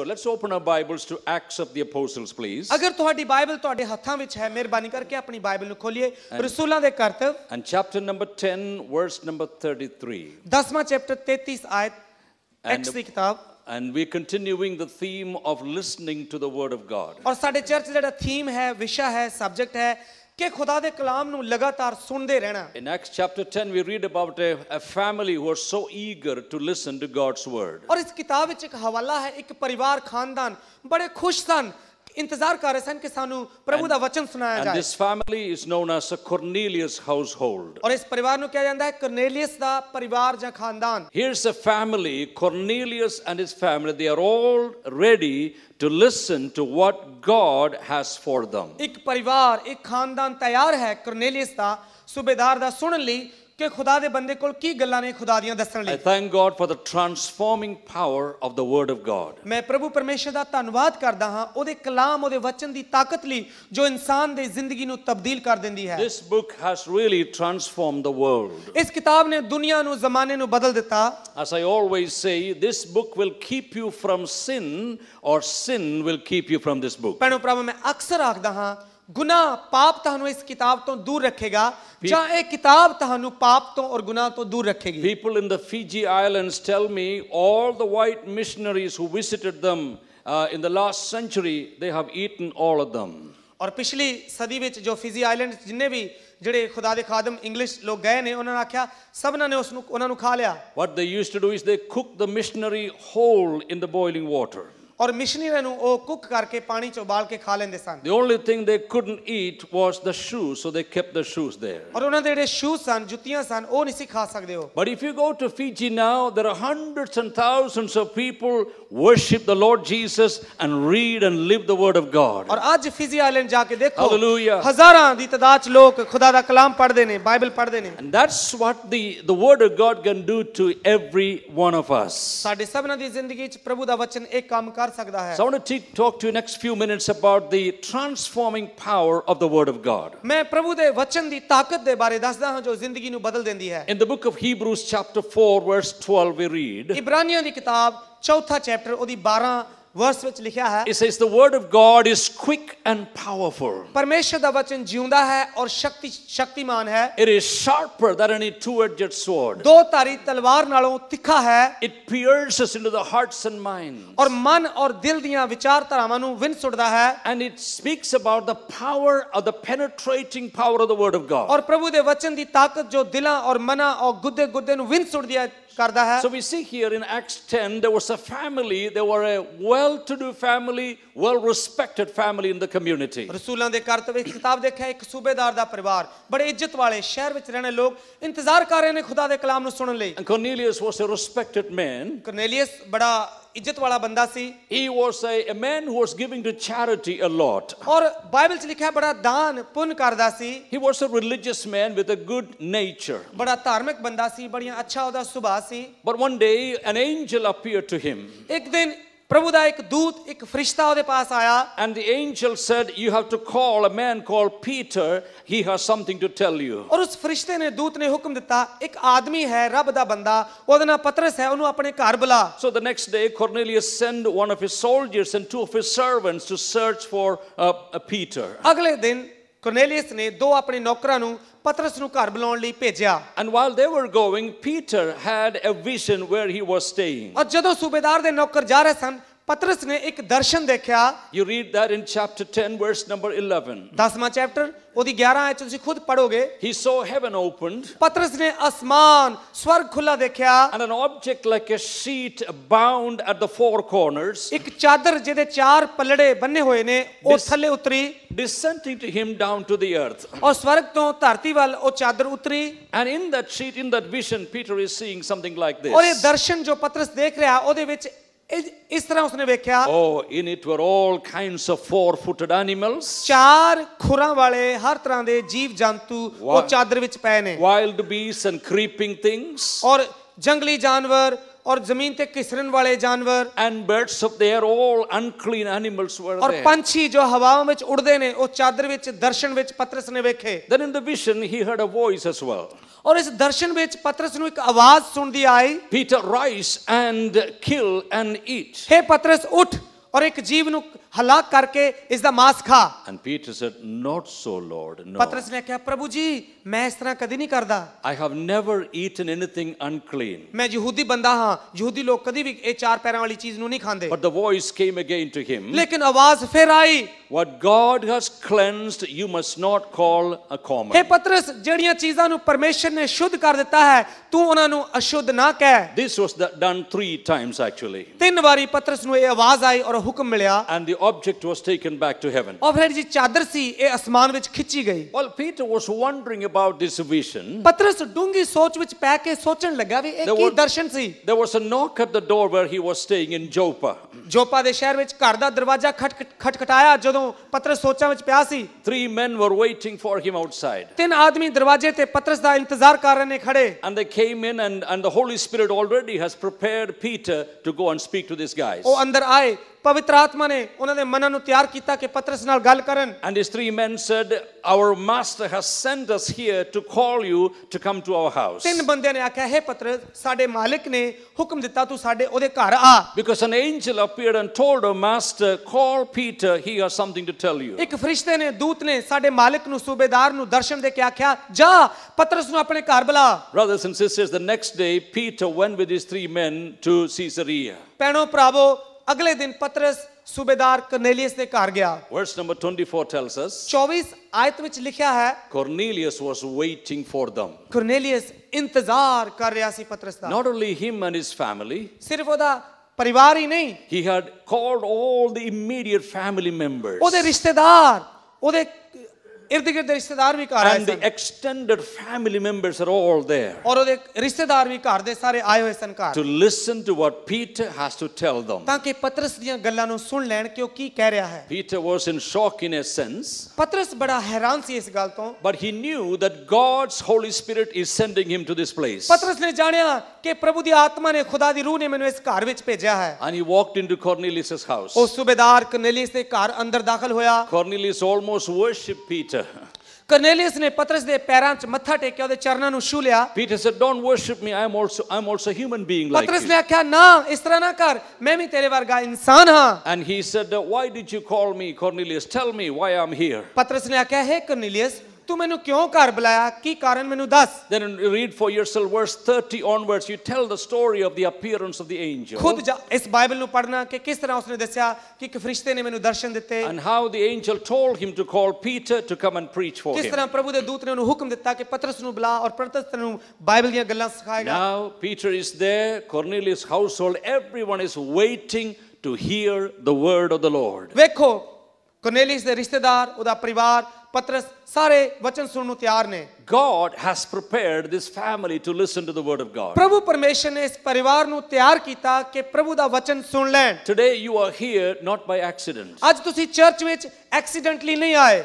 So let's open our Bibles to Acts of the Apostles please. ਅਗਰ ਤੁਹਾਡੀ Bible ਤੁਹਾਡੇ ਹੱਥਾਂ ਵਿੱਚ ਹੈ ਮਿਹਰਬਾਨੀ ਕਰਕੇ ਆਪਣੀ ਬਾਈਬਲ ਨੂੰ ਖੋਲਿਏ ਰਸੂਲਾਂ ਦੇ ਕਰਤਵ And chapter number 10 verse number 33. 10ਵਾਂ ਚੈਪਟਰ 33 ਆਇਤ ਐਕਸ ਦੀ ਕਿਤਾਬ and we're continuing the theme of listening to the word of god aur sade church jehda theme hai visha hai subject hai કે ખુદા دے કલામ ਨੂੰ لگاتાર سنਦੇ رہنا in next chapter 10 we read about a family were so eager to listen to God's word ઓર ઇસ કિતાબ وچ اک હવાલા હે اک પરિવાર خاندان બڑے ખુશ થન ઇંતજાર કર રહે સન કે સાનુ પ્રભુ دا વચન સુનાયા જાયે and This family is known as a Cornelius household ઓર ઇસ પરિવાર નો કે આ જંદા હે કોર્નેલિયસ દા પરિવાર ਜਾਂ خاندان here is a family Cornelius and his family they are all ready to listen to what God has for them. ਇੱਕ ਪਰਿਵਾਰ ਇੱਕ ਖਾਨਦਾਨ ਤਿਆਰ ਹੈ ਕਰਨੇਲੀਅਸ ਦਾ ਸੂਬੇਦਾਰ ਦਾ ਸੁਣਨ ਲਈ ਕਿ ਖੁਦਾ ਦੇ ਬੰਦੇ ਕੋਲ ਕੀ ਗੱਲਾਂ ਨੇ ਖੁਦਾ ਦੀਆਂ ਦੱਸਣ ਲਈ I thank God for the transforming power of the word of God. ਮੈਂ ਪ੍ਰਭੂ ਪਰਮੇਸ਼ਰ ਦਾ ਧੰਨਵਾਦ ਕਰਦਾ ਹਾਂ ਉਹਦੇ ਕਲਾਮ ਉਹਦੇ ਵਚਨ ਦੀ ਤਾਕਤ ਲਈ ਜੋ ਇਨਸਾਨ ਦੇ ਜ਼ਿੰਦਗੀ ਨੂੰ ਤਬਦੀਲ ਕਰ ਦਿੰਦੀ ਹੈ This book has really transformed the world. ਇਸ ਕਿਤਾਬ ਨੇ ਦੁਨੀਆ ਨੂੰ ਜ਼ਮਾਨੇ ਨੂੰ ਬਦਲ ਦਿੱਤਾ As I always say, this book will keep you from sin or sin will keep you from this book. ਭੈਣੋ ਪ੍ਰਭੂ ਮੈਂ ਅਕਸਰ ਆਖਦਾ ਹਾਂ ਗੁਨਾਹ ਪਾਪ ਤੁਹਾਨੂੰ ਇਸ ਕਿਤਾਬ ਤੋਂ ਦੂਰ ਰੱਖੇਗਾ ਜਾਂ ਇਹ ਕਿਤਾਬ ਤੁਹਾਨੂੰ ਪਾਪ ਤੋਂ ਔਰ ਗੁਨਾਹ ਤੋਂ ਦੂਰ ਰੱਖੇਗੀ people in the fiji islands tell me all the white missionaries who visited them uh, in the last century they have eaten all of them ਔਰ ਪਿਛਲੀ ਸਦੀ ਵਿੱਚ ਜੋ ਫਿਜੀ ਆਈਲੈਂਡ ਜਿੰਨੇ ਵੀ ਜਿਹੜੇ ਖੁਦਾ ਦੇ ਖਾਦਮ ਇੰਗਲਿਸ਼ ਲੋਕ ਗਏ ਨੇ ਉਹਨਾਂ ਨੇ ਆਖਿਆ ਸਭਨਾਂ ਨੇ ਉਸ ਨੂੰ ਉਹਨਾਂ ਨੂੰ ਖਾ ਲਿਆ what they used to do is they cook the missionary whole in the boiling water The only thing they couldn't eat was the shoes so they kept the shoes there ਉਹਨਾਂ ਦੇ ਜਿਹੜੇ ਸ਼ੂਜ਼ ਸਨ ਜੁੱਤੀਆਂ ਸਨ ਉਹ ਨਹੀਂ ਸੀ ਖਾ ਸਕਦੇ ਹੋ But if you go to Fiji now there are hundreds and thousands of people worship the Lord Jesus and read and live the word of God ਔਰ ਅੱਜ ਫਿਜੀ ਆਈਲੈਂਡ ਜਾ ਕੇ ਦੇਖੋ Hallelujah ਹਜ਼ਾਰਾਂ ਦੀ ਤਦਾਦ ਚ ਲੋਕ ਖੁਦਾ ਦਾ ਕਲਾਮ ਪੜ੍ਹਦੇ ਨੇ ਬਾਈਬਲ ਪੜ੍ਹਦੇ ਨੇ And that's what the the word of God can do to every one of us ਸਾਡੇ ਸਭਨਾਂ ਦੀ ਜ਼ਿੰਦਗੀ ਚ ਪ੍ਰਭੂ ਦਾ ਵਚਨ ਇੱਕ ਕੰਮ ਕਰ so i want to talk to you next few minutes about the transforming power of the word of god in the book of hebrews chapter 4 verse 12 we read ਵਰਸ ਵਿੱਚ ਲਿਖਿਆ ਹੈ it says the word of god is quick and powerful ਪਰਮੇਸ਼ਰ ਦਾ ਵਚਨ ਜਿਉਂਦਾ ਹੈ ਔਰ ਸ਼ਕਤੀ ਸ਼ਕਤੀਮਾਨ ਹੈ it is sharper than any two edged sword ਦੋ ਧਾਰੀ ਤਲਵਾਰ ਨਾਲੋਂ ਤਿੱਖਾ ਹੈ it pierces into the hearts and minds ਔਰ ਮਨ ਔਰ ਦਿਲ ਦੀਆਂ ਵਿਚਾਰ ਧਾਰਾਵਾਂ ਨੂੰ ਵਿੰਨ ਸੁੱਟਦਾ ਹੈ and it speaks about the power of the penetrating power of the word of god ਔਰ ਪ੍ਰਭੂ ਦੇ ਵਚਨ ਦੀ ਤਾਕਤ ਜੋ ਦਿਲਾਂ ਔਰ ਮਨਾਂ ਔਰ ਗੁੱਦੇ ਗੁੱਦੇ ਨੂੰ ਵਿੰਨ ਸੁੱਟਦੀ ਹੈ ਕਰਦਾ so we see here in acts 10 there was a family there were a well to do family well respected family in the community ਰਸੂਲਾਂ ਦੇ ਘਰ ਤੋਂ ਕਿਤਾਬ ਦੇਖਿਆ ਇੱਕ ਸੂਬੇਦਾਰ ਦਾ ਪਰਿਵਾਰ ਬੜੇ ਇੱਜ਼ਤ ਵਾਲੇ ਸ਼ਹਿਰ ਵਿੱਚ ਰਹਿਣੇ ਲੋਕ ਇੰਤਜ਼ਾਰ ਕਰ ਰਹੇ ਨੇ ਖੁਦਾ ਦੇ ਕਲਾਮ ਨੂੰ ਸੁਣਨ ਲਈ and cornelius was a respected man cornelius ਬੜਾ he was a, man who was giving to charity a lot ਔਰ ਬਾਈਬਲ ਚ ਲਿਖਿਆ ਬੜਾ ਦਾਨ ਪੁੰਨ ਕਰਦਾ ਸੀ he was a religious man with a good nature ਬੜਾ ਧਾਰਮਿਕ ਬੰਦਾ ਸੀ ਬੜੀਆਂ ਅੱਛਾ but one day an angel appeared to him प्रभु का एक दूत एक फरिश्ता ਉਹਦੇ ਪਾਸ ਆਇਆ and the angel said you have to call a man called peter he has something to tell you ਔਰ ਉਸ ਫਰਿਸ਼ਤੇ ਨੇ ਦੂਤ ਨੇ ਹੁਕਮ ਦਿੱਤਾ ਇੱਕ ਆਦਮੀ ਹੈ ਰੱਬ ਦਾ ਬੰਦਾ ਉਹਦਾ ਨਾਮ ਪਤਰਸ ਹੈ ਉਹਨੂੰ ਆਪਣੇ ਘਰ ਬੁਲਾ so the next day cornelius sent one of his soldiers and two of his servants to search for uh, peter ਅਗਲੇ ਦਿਨ ਕੋਰਨੇਲੀਅਸ ਨੇ ਦੋ ਆਪਣੇ ਨੌਕਰਾਂ ਨੂੰ ਪਤਰਸ ਨੂੰ ਘਰ ਬੁਲਾਉਣ ਲਈ ਭੇਜਿਆ And while they were going, Peter had a vision where he was staying. ਔਰ ਜਦੋਂ ਸੂਬੇਦਾਰ ਦੇ ਨੌਕਰ ਜਾ ਰਹੇ ਸਨ पतरस ने एक दर्शन देखा you read that in chapter 10 verse number 11 10वां चैप्टर ओदी 11 आयत ਤੁਸੀਂ ਖੁਦ ਪੜੋਗੇ ਹੀ ਸੋ ਹੈਵਨ ਓਪਨਡ ਪਤਰਸ ਨੇ ਅਸਮਾਨ ਸਵਰਗ ਖੁੱਲਾ ਦੇਖਿਆ and an object like a sheet bound at the four corners ਇੱਕ ਚਾਦਰ ਜਿਹਦੇ ਚਾਰ ਪਲੜੇ ਬੰਨੇ ਹੋਏ ਨੇ ਉਹ ਥੱਲੇ ਉਤਰੀ descending to him down to the earth ਔਰ ਸਵਰਗ ਤੋਂ ਧਰਤੀ ਵੱਲ ਉਹ ਚਾਦਰ ਉਤਰੀ and in that sheet in that vision Peter is seeing something like this ਔਰ ਇਹ ਦਰਸ਼ਨ ਜੋ ਪਤਰਸ ਦੇਖ ਰਿਹਾ ਉਹਦੇ ਵਿੱਚ इस तरह उसने देखा oh in it were all kinds of four footed animals ਚਾਰ ਖੁਰਾਂ ਵਾਲੇ ਹਰ ਤਰ੍ਹਾਂ ਦੇ ਜੀਵ ਜੰਤੂ ਉਹ ਚਾਦਰ ਵਿੱਚ ਪਏ ਨੇ wild beasts and creeping things ਔਰ ਜੰਗਲੀ ਜਾਨਵਰ और जमीन पे किसरन वाले जानवर and birds of the air all unclean animals were और पंछी जो हवाओं ਵਿੱਚ ਉੜਦੇ ਨੇ ਉਹ ਚਾਦਰ ਵਿੱਚ ਦਰਸ਼ਨ ਵਿੱਚ ਪਤਰਸ ਨੇ ਵੇਖੇ then in the vision he heard a voice as well और इस दर्शन में पत्रस ने एक आवाज सुन दी I Peter rise and kill and eat हे पत्रस उठ और एक जीव को हलाक करके इस द मांस खा and peter said not so lord no पतरस ने कहा प्रभु जी मैं इस तरह कदी नहीं करदा i have never eaten anything unclean मैं यहूदी बंदा हां यहूदी लोग कदी भी ए चार पैरां वाली चीज नु नहीं खांदे but the voice came again to him लेकिन आवाज फिर आई what god has cleansed you must not call a common हे पतरस जड़ियां चीजां नु परमेश्वर ने शुद्ध कर ਦਿੱਤਾ ਹੈ ਤੂੰ ਉਹਨਾਂ ਨੂੰ ਅਸ਼ੁੱਧ ਨਾ ਕਹਿ this was done three times actually ਤਿੰਨ ਵਾਰੀ ਪਤਰਸ ਨੂੰ ਇਹ ਆਵਾਜ਼ ਆਈ ਔਰ ਹੁਕਮ ਮਿਲਿਆ and the object was taken back to heaven. और फिर जी चादर सी ये आसमान ਵਿੱਚ ਖਿੱਚੀ ਗਈ. Well Peter was wondering about this vision. ਪਤਰਸ ਡੂੰਗੀ ਸੋਚ ਵਿੱਚ ਪੈ ਕੇ ਸੋਚਣ ਲੱਗਾ ਵੀ ਇਹ ਕੀ ਦਰਸ਼ਨ ਸੀ. There was a knock at the door where he was staying in Joppa. ਜੋਪਾ ਦੇ ਸ਼ਹਿਰ ਵਿੱਚ ਘਰ ਦਾ ਦਰਵਾਜ਼ਾ ਖਟਖਟਾਇਆ ਜਦੋਂ ਪਤਰਸ ਸੋਚਾਂ ਵਿੱਚ ਪਿਆ ਸੀ. Three men were waiting for him outside. ਤਿੰਨ ਆਦਮੀ ਦਰਵਾਜ਼ੇ ਤੇ ਪਤਰਸ ਦਾ ਇੰਤਜ਼ਾਰ ਕਰ ਰਹੇ ਨੇ ਖੜੇ. And they came in and and the Holy Spirit already has prepared Peter to go and speak to these guys. ਉਹ ਅੰਦਰ ਆਏ ਪਵਿੱਤਰ ਆਤਮਾ ਨੇ ਉਹਨਾਂ ਦੇ ਮਨਾਂ ਨੂੰ ਤਿਆਰ ਕੀਤਾ ਕਿ ਪਤਰਸ ਨਾਲ ਗੱਲ ਕਰਨ and these three men said our master has sent us here to call you to come to our house ਤਿੰਨ ਬੰਦਿਆਂ ਨੇ ਆਖਿਆ ਹੈ ਪਤਰਸ ਸਾਡੇ ਮਾਲਕ ਨੇ ਹੁਕਮ ਦਿੱਤਾ ਤੂੰ ਸਾਡੇ ਉਹਦੇ ਘਰ ਆ because an angel appeared and told our master call peter he has something to tell you ਇੱਕ ਫਰਿਸ਼ਤੇ ਨੇ ਦੂਤ ਨੇ ਸਾਡੇ ਮਾਲਕ ਨੂੰ ਸੂਬੇਦਾਰ ਨੂੰ ਦਰਸ਼ਨ ਦੇ ਕੇ ਆਖਿਆ ਜਾ ਪਤਰਸ ਨੂੰ ਆਪਣੇ ਘਰ ਬੁਲਾ brothers and sisters the next day peter went with his three men to caesarea ਭੈਣੋ ਭਰਾਵੋ अगले दिन पतरस सूबेदार कर्नेलियस दे घर गया वर्स नंबर 24 टेल्स अस 24 आयत ਵਿੱਚ ਲਿਖਿਆ ਹੈ cornelius was waiting for them cornelius ਇੰਤਜ਼ਾਰ ਕਰ ਰਿਹਾ ਸੀ ਪਤਰਸ ਦਾ not only him and his family ਸਿਰਫ ਉਹਦਾ ਪਰਿਵਾਰ ਹੀ ਨਹੀਂ he had called all the immediate family members ਉਹਦੇ ਰਿਸ਼ਤੇਦਾਰ ਉਹਦੇ and the extended family members are all there to listen to what Peter has to tell them Peter was in shock in a sense but he knew that God's Holy Spirit is sending him to this place ਕਿ ਪ੍ਰਭੂ ਦੀ ਆਤਮਾ ਨੇ ਖੁਦਾ ਦੀ ਰੂਹ ਨੇ ਮੈਨੂੰ ਇਸ ਘਰ ਵਿੱਚ ਭੇਜਿਆ ਹੈ and he walked into Cornelius's house ਉਹ ਸੂਬੇਦਾਰ ਕਰਨੇਲੀਅਸ ਦੇ ਘਰ ਅੰਦਰ ਦਾਖਲ ਹੋਇਆ Cornelius almost worshiped Peter cornelius ને પત્રસ દે પેરા મથા ટેક્યા ઓદે ચરણા નું peter said don't worship me i am also i am also a human being like પત્રસ ને આખ્યા ના ઇસ તરહ ના કર મેં ભી તેરે and he said why did you call me cornelius tell me why i am here પત્રસ ને આખ્યા cornelius ਤੂੰ ਮੈਨੂੰ ਕਿਉਂ ਘਰ ਬੁਲਾਇਆ ਕੀ ਕਾਰਨ ਮੈਨੂੰ ਦੱਸ then read for yourself verse 30 onwards you tell the story of the appearance of the angel ਖੁਦ ਇਸ ਬਾਈਬਲ ਨੂੰ ਪੜ੍ਹਨਾ ਕਿ ਕਿਸ ਤਰ੍ਹਾਂ ਉਸਨੇ ਦੱਸਿਆ ਕਿ ਇੱਕ ਫਰਿਸ਼ਤੇ ਨੇ ਮੈਨੂੰ ਦਰਸ਼ਨ ਦਿੱਤੇ and how the angel told him to call peter to come and preach for him ਕਿਸ ਤਰ੍ਹਾਂ ਪ੍ਰਭੂ ਦੇ ਦੂਤ ਨੇ ਉਹਨੂੰ ਹੁਕਮ ਦਿੱਤਾ ਕਿ ਪਤਰਸ ਨੂੰ ਬੁਲਾ ਔਰ ਪਤਰਸ ਨੂੰ ਬਾਈਬਲ ਦੀਆਂ ਗੱਲਾਂ ਸਿਖਾਏਗਾ now peter is there cornelius household everyone is waiting to hear the word of the lord ਵੇਖੋ ਕੋਰਨੇਲੀਅਸ ਦੇ ਰਿਸ਼ਤੇਦਾਰ ਉਹਦਾ ਪਰਿਵਾਰ पत्रस सारे वचन सुनने तैयार ने God has prepared this family to listen to the word of God प्रभु परमेश्वर ने इस परिवार नु तैयार कीता के प्रभु दा वचन सुन लें today you are here not by accident आज तुसी चर्च विच एक्सीडेंटली नहीं आए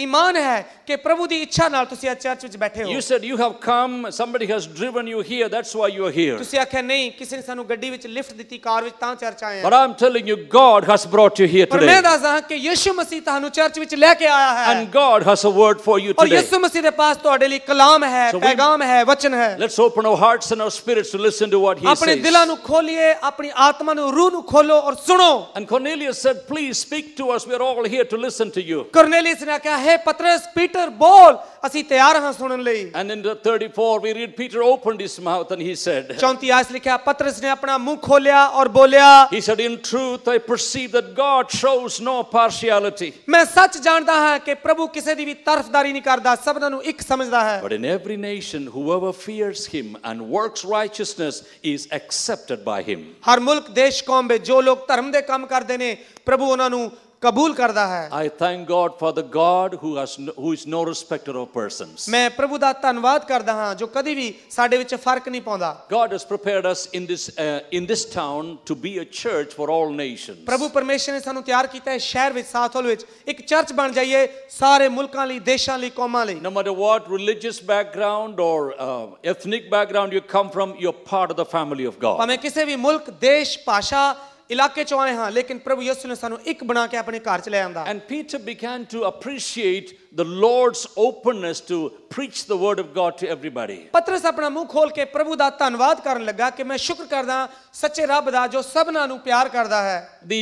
ਈਮਾਨ ਹੈ ਕਿ ਪ੍ਰਭੂ ਦੀ ਇੱਛਾ ਨਾਲ ਤੁਸੀਂ ਅੱਜ ਚਰਚ ਵਿੱਚ ਬੈਠੇ ਹੋ you said you have come somebody has driven you here that's why you are here ਤੁਸੀਂ ਆਖਿਆ ਨਹੀਂ ਕਿਸੇ ਨੇ ਸਾਨੂੰ ਗੱਡੀ ਵਿੱਚ ਲਿਫਟ ਦਿੱਤੀ ਕਾਰ ਵਿੱਚ ਤਾਂ ਚਰਚ ਆਏ ਹਾਂ but i'm telling you god has brought you here today ਪਰ ਮੈਂ ਦੱਸਦਾ ਕਿ ਯਿਸੂ ਮਸੀਹ ਤੁਹਾਨੂੰ ਚਰਚ ਵਿੱਚ ਲੈ ਕੇ ਆਇਆ ਹੈ and god has a word for you today ਔਰ ਯਿਸੂ ਮਸੀਹ ਦੇ ਪਾਸ ਤੁਹਾਡੇ ਲਈ ਕਲਾਮ ਹੈ ਪੈਗਾਮ ਹੈ ਵਚਨ ਹੈ let's open our hearts and our spirits to listen to what he says ਆਪਣੇ ਦਿਲਾਂ ਨੂੰ ਖੋਲੀਏ ਆਪਣੀ ਆਤਮਾ ਨੂੰ ਰੂਹ ਨੂੰ ਖੋਲੋ ਔਰ ਸੁਣੋ and cornelius said please speak to us we are all here to listen to you cornelius ਨੇ ਕਿਹਾ ਹੈ ਪਤਰਸ ਪੀਟਰ ਬੋਲ ਅਸੀਂ ਤਿਆਰ ਹਾਂ ਸੁਣਨ ਲਈ and in the 34 we read peter opened his mouth and he said 34 ਆਇਸ ਲਿਖਿਆ ਪਤਰਸ ਨੇ ਆਪਣਾ ਮੂੰਹ ਖੋਲਿਆ ਔਰ ਬੋਲਿਆ he said in truth i perceive that god shows no partiality ਮੈਂ ਸੱਚ ਜਾਣਦਾ ਹਾਂ ਕਿ ਪ੍ਰਭੂ ਕਿਸੇ ਦੀ ਵੀ ਤਰਫਦਾਰੀ ਨਹੀਂ ਕਰਦਾ ਸਭਨਾਂ ਨੂੰ ਇੱਕ ਸਮਝਦਾ ਹੈ but in every nation whoever fears him and works righteousness is accepted by him ਹਰ ਮੁਲਕ ਦੇਸ਼ ਕੌਮ ਵਿੱਚ ਜੋ ਲੋਕ ਧਰਮ ਦੇ ਕੰਮ ਕਰਦੇ ਨੇ ਪ੍ਰਭੂ ਉਹਨਾਂ ਨੂੰ कबूल करदा है I thank God for the God who has who is no respecter of persons मैं प्रभु ਦਾ ਧੰਨਵਾਦ ਕਰਦਾ ਹਾਂ ਜੋ ਕਦੀ ਵੀ ਸਾਡੇ ਵਿੱਚ ਫਰਕ ਨਹੀਂ ਪਾਉਂਦਾ God has prepared us in this uh, in this town to be a church for all nations ਪ੍ਰਭੂ ਪਰਮੇਸ਼ਰ ਨੇ ਸਾਨੂੰ ਤਿਆਰ ਕੀਤਾ ਹੈ ਸ਼ਹਿਰ ਵਿੱਚ ਸਾਥੋਲ ਵਿੱਚ ਇੱਕ ਚਰਚ ਬਣ ਜਾਈਏ ਸਾਰੇ ਮੁਲਕਾਂ ਲਈ ਦੇਸ਼ਾਂ ਲਈ ਕੌਮਾਂ ਲਈ no matter what religious background or uh, ethnic background you come from you're part of the family of God ਭਾਵੇਂ ਕਿਸੇ ਵੀ ਮੁਲਕ ਦੇਸ਼ ਭਾਸ਼ਾ ਇਲਾਕੇ ਚੋਂ ਆਏ ਹਾਂ ਲੇਕਿਨ ਪ੍ਰਭੂ ਯਿਸੂ ਨੇ ਸਾਨੂੰ ਇੱਕ ਬਣਾ ਕੇ ਆਪਣੇ ਘਰ ਚ ਲੈ ਆਂਦਾ and peter began to appreciate the lord's openness to preach the word of god to everybody ਪਤਰਸ ਆਪਣਾ ਮੂੰਹ ਖੋਲ ਕੇ ਪ੍ਰਭੂ ਦਾ ਧੰਨਵਾਦ ਕਰਨ ਲੱਗਾ ਕਿ ਮੈਂ ਸ਼ੁਕਰ ਕਰਦਾ ਸੱਚੇ ਰੱਬ ਦਾ ਜੋ ਸਭਨਾਂ ਨੂੰ ਪਿਆਰ ਕਰਦਾ ਹੈ the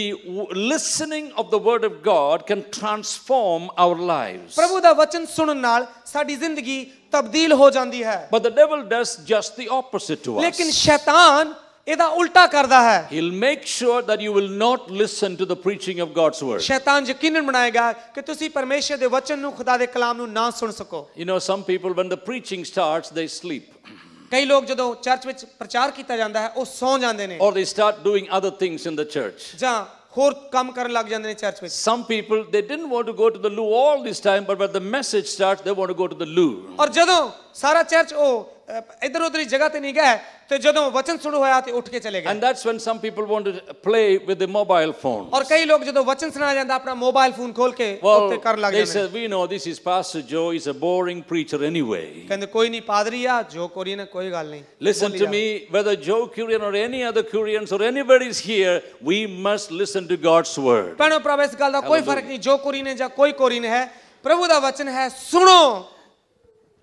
listening of the word of god can transform our lives ਪ੍ਰਭੂ ਦਾ ਵਚਨ ਸੁਣਨ ਨਾਲ ਸਾਡੀ ਜ਼ਿੰਦਗੀ ਤਬਦੀਲ ਹੋ ਜਾਂਦੀ ਹੈ but the devil does just the opposite to us ਲੇਕਿਨ ਸ਼ੈਤਾਨ ਇਹਦਾ ਉਲਟਾ ਕਰਦਾ ਹੈ he'll make sure that you will not listen to the preaching of God's word ਸ਼ੈਤਾਨ ਯਕੀਨਨ ਬਣਾਏਗਾ ਕਿ ਤੁਸੀਂ ਪਰਮੇਸ਼ਰ ਦੇ ਵਚਨ ਨੂੰ ਖੁਦਾ ਦੇ ਕਲਾਮ ਨੂੰ ਨਾ ਸੁਣ ਸਕੋ you know some people when the preaching starts they sleep ਕਈ ਲੋਕ ਜਦੋਂ ਚਰਚ ਵਿੱਚ ਪ੍ਰਚਾਰ ਕੀਤਾ ਜਾਂਦਾ ਹੈ ਉਹ ਸੌਂ ਜਾਂਦੇ ਨੇ ਔਰ they start doing other things in the church ਜਾਂ ਹੋਰ ਕੰਮ ਕਰਨ ਲੱਗ ਜਾਂਦੇ ਨੇ ਚਰਚ ਵਿੱਚ some people they didn't want to go to the loo all this time but when the message starts they want to go to the loo ਔਰ ਜਦੋਂ ਸਾਰਾ ਚਰਚ ਉਹ ਇਧਰ ਉਧਰ ਜਗ੍ਹਾ ਤੇ ਨਹੀਂ ਗਏ ਤੇ ਜਦੋਂ ਵਚਨ ਸੁਣ ਹੋਇਆ ਤੇ ਉੱਠ ਕੇ ਚਲੇ ਗਏ and that's when some people want to play with the mobile phone ਔਰ ਕਈ ਲੋਕ ਜਦੋਂ ਵਚਨ ਸੁਣਾ ਜਾਂਦਾ ਆਪਣਾ ਮੋਬਾਈਲ ਫੋਨ ਖੋਲ ਕੇ ਉੱਤੇ ਕਰ ਲੱਗ ਜਾਂਦੇ ਨੇ we know this is pastor ਜੋ is a boring preacher anyway ਕਹਿੰਦੇ ਕੋਈ ਨਹੀਂ ਪਾਦਰੀ ਆ ਜੋ ਕੋਰੀ ਨਾ ਕੋਈ ਗੱਲ ਨਹੀਂ ਲਿਸਨ ਟੂ ਮੀ whether ਜੋ ਕਿਊਰੀਅਨ ਔਰ ਐਨੀ ਅਦਰ ਕਿਊਰੀਅਨਸ ਔਰ anybody is here we must listen to God's word ਪਰ ਪ੍ਰਭੂ ਇਸ ਗੱਲ ਦਾ ਕੋਈ ਫਰਕ ਨਹੀਂ ਜੋ ਕੋਰੀਨ ਹੈ ਜਾਂ ਕੋਈ ਕੋਰੀਨ ਹੈ ਪ੍ਰਭੂ ਦਾ ਵਚਨ ਹੈ ਸੁਣੋ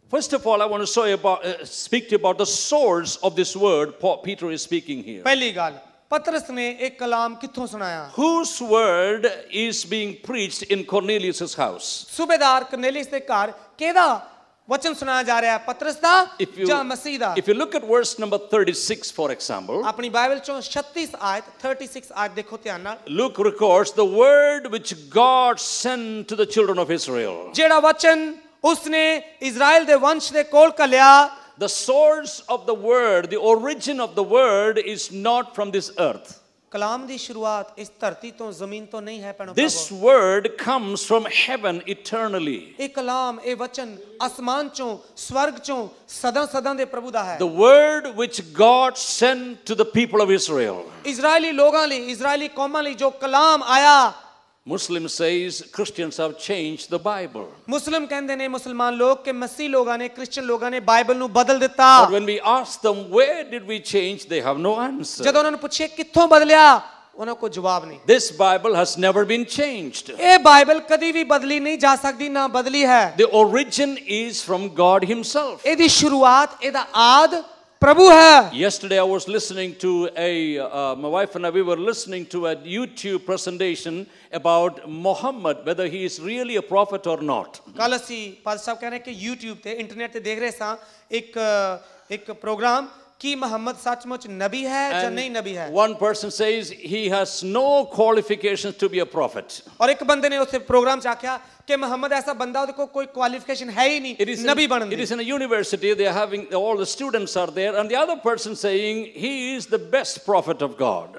First of all, I want to about, uh, speak to you about the source of this word Paul, Peter is speaking here. पहली गाल पतरस ने एक कलाम सुनाया Whose word is being preached in Cornelius's house? सूबेदार कनेलियस वचन सुनाया जा रहा है पतरस If you look at verse number 36 for example अपनी बाइबल चों आयत 36 आयत Luke records the word which God sent to the children of Israel जेड़ा वचन उसने Israel दे वंश दे कोल कलिया the source of the word, the origin of the word is not from this earth. This word comes from heaven eternally. The word which God sent to the people of Israel. Muslim says Christians have changed the Bible. ਮੁਸਲਮ ਕਹਿੰਦੇ ਨੇ ਮੁਸਲਮਾਨ ਲੋਕ ਕਿ ਮਸੀਹ ਲੋਕਾਂ ਨੇ Christian ਲੋਕਾਂ ਨੇ Bible ਨੂੰ ਬਦਲ ਦਿੱਤਾ। But when we ask them where did we change they have no answer. ਜਦੋਂ ਉਹਨਾਂ ਨੂੰ ਪੁੱਛੇ ਕਿੱਥੋਂ ਬਦਲਿਆ ਉਹਨਾਂ ਕੋਲ ਜਵਾਬ ਨਹੀਂ। This Bible has never been changed. ਇਹ ਬਾਈਬਲ ਕਦੀ ਵੀ ਬਦਲੀ ਨਹੀਂ ਜਾ ਸਕਦੀ ਨਾ ਬਦਲੀ ਹੈ। The origin is from God himself. ਇਹਦੀ ਸ਼ੁਰੂਆਤ ਇਹਦਾ ਆਦ yesterday i was listening to a uh, my wife and i we were listening to a youtube presentation about muhammad whether he is really a prophet or not कल ਅਸੀਂ ਪਾਦਰ ਸਾਹਿਬ ਕਹਿ ਰਹੇ ਕਿ youtube ਤੇ ਇੰਟਰਨੈਟ ਤੇ ਦੇਖ ਰਹੇ ਸਾਂ ਇੱਕ ਇੱਕ ਪ੍ਰੋਗਰਾਮ कि मोहम्मद सचमुच नबी है या नहीं नबी है one person says he has no qualifications to be a prophet और एक बंदे ke muhammad aisa banda ko qualification hai it is nabi it is in a university they are having all the students are there and the other person saying he is the best prophet of god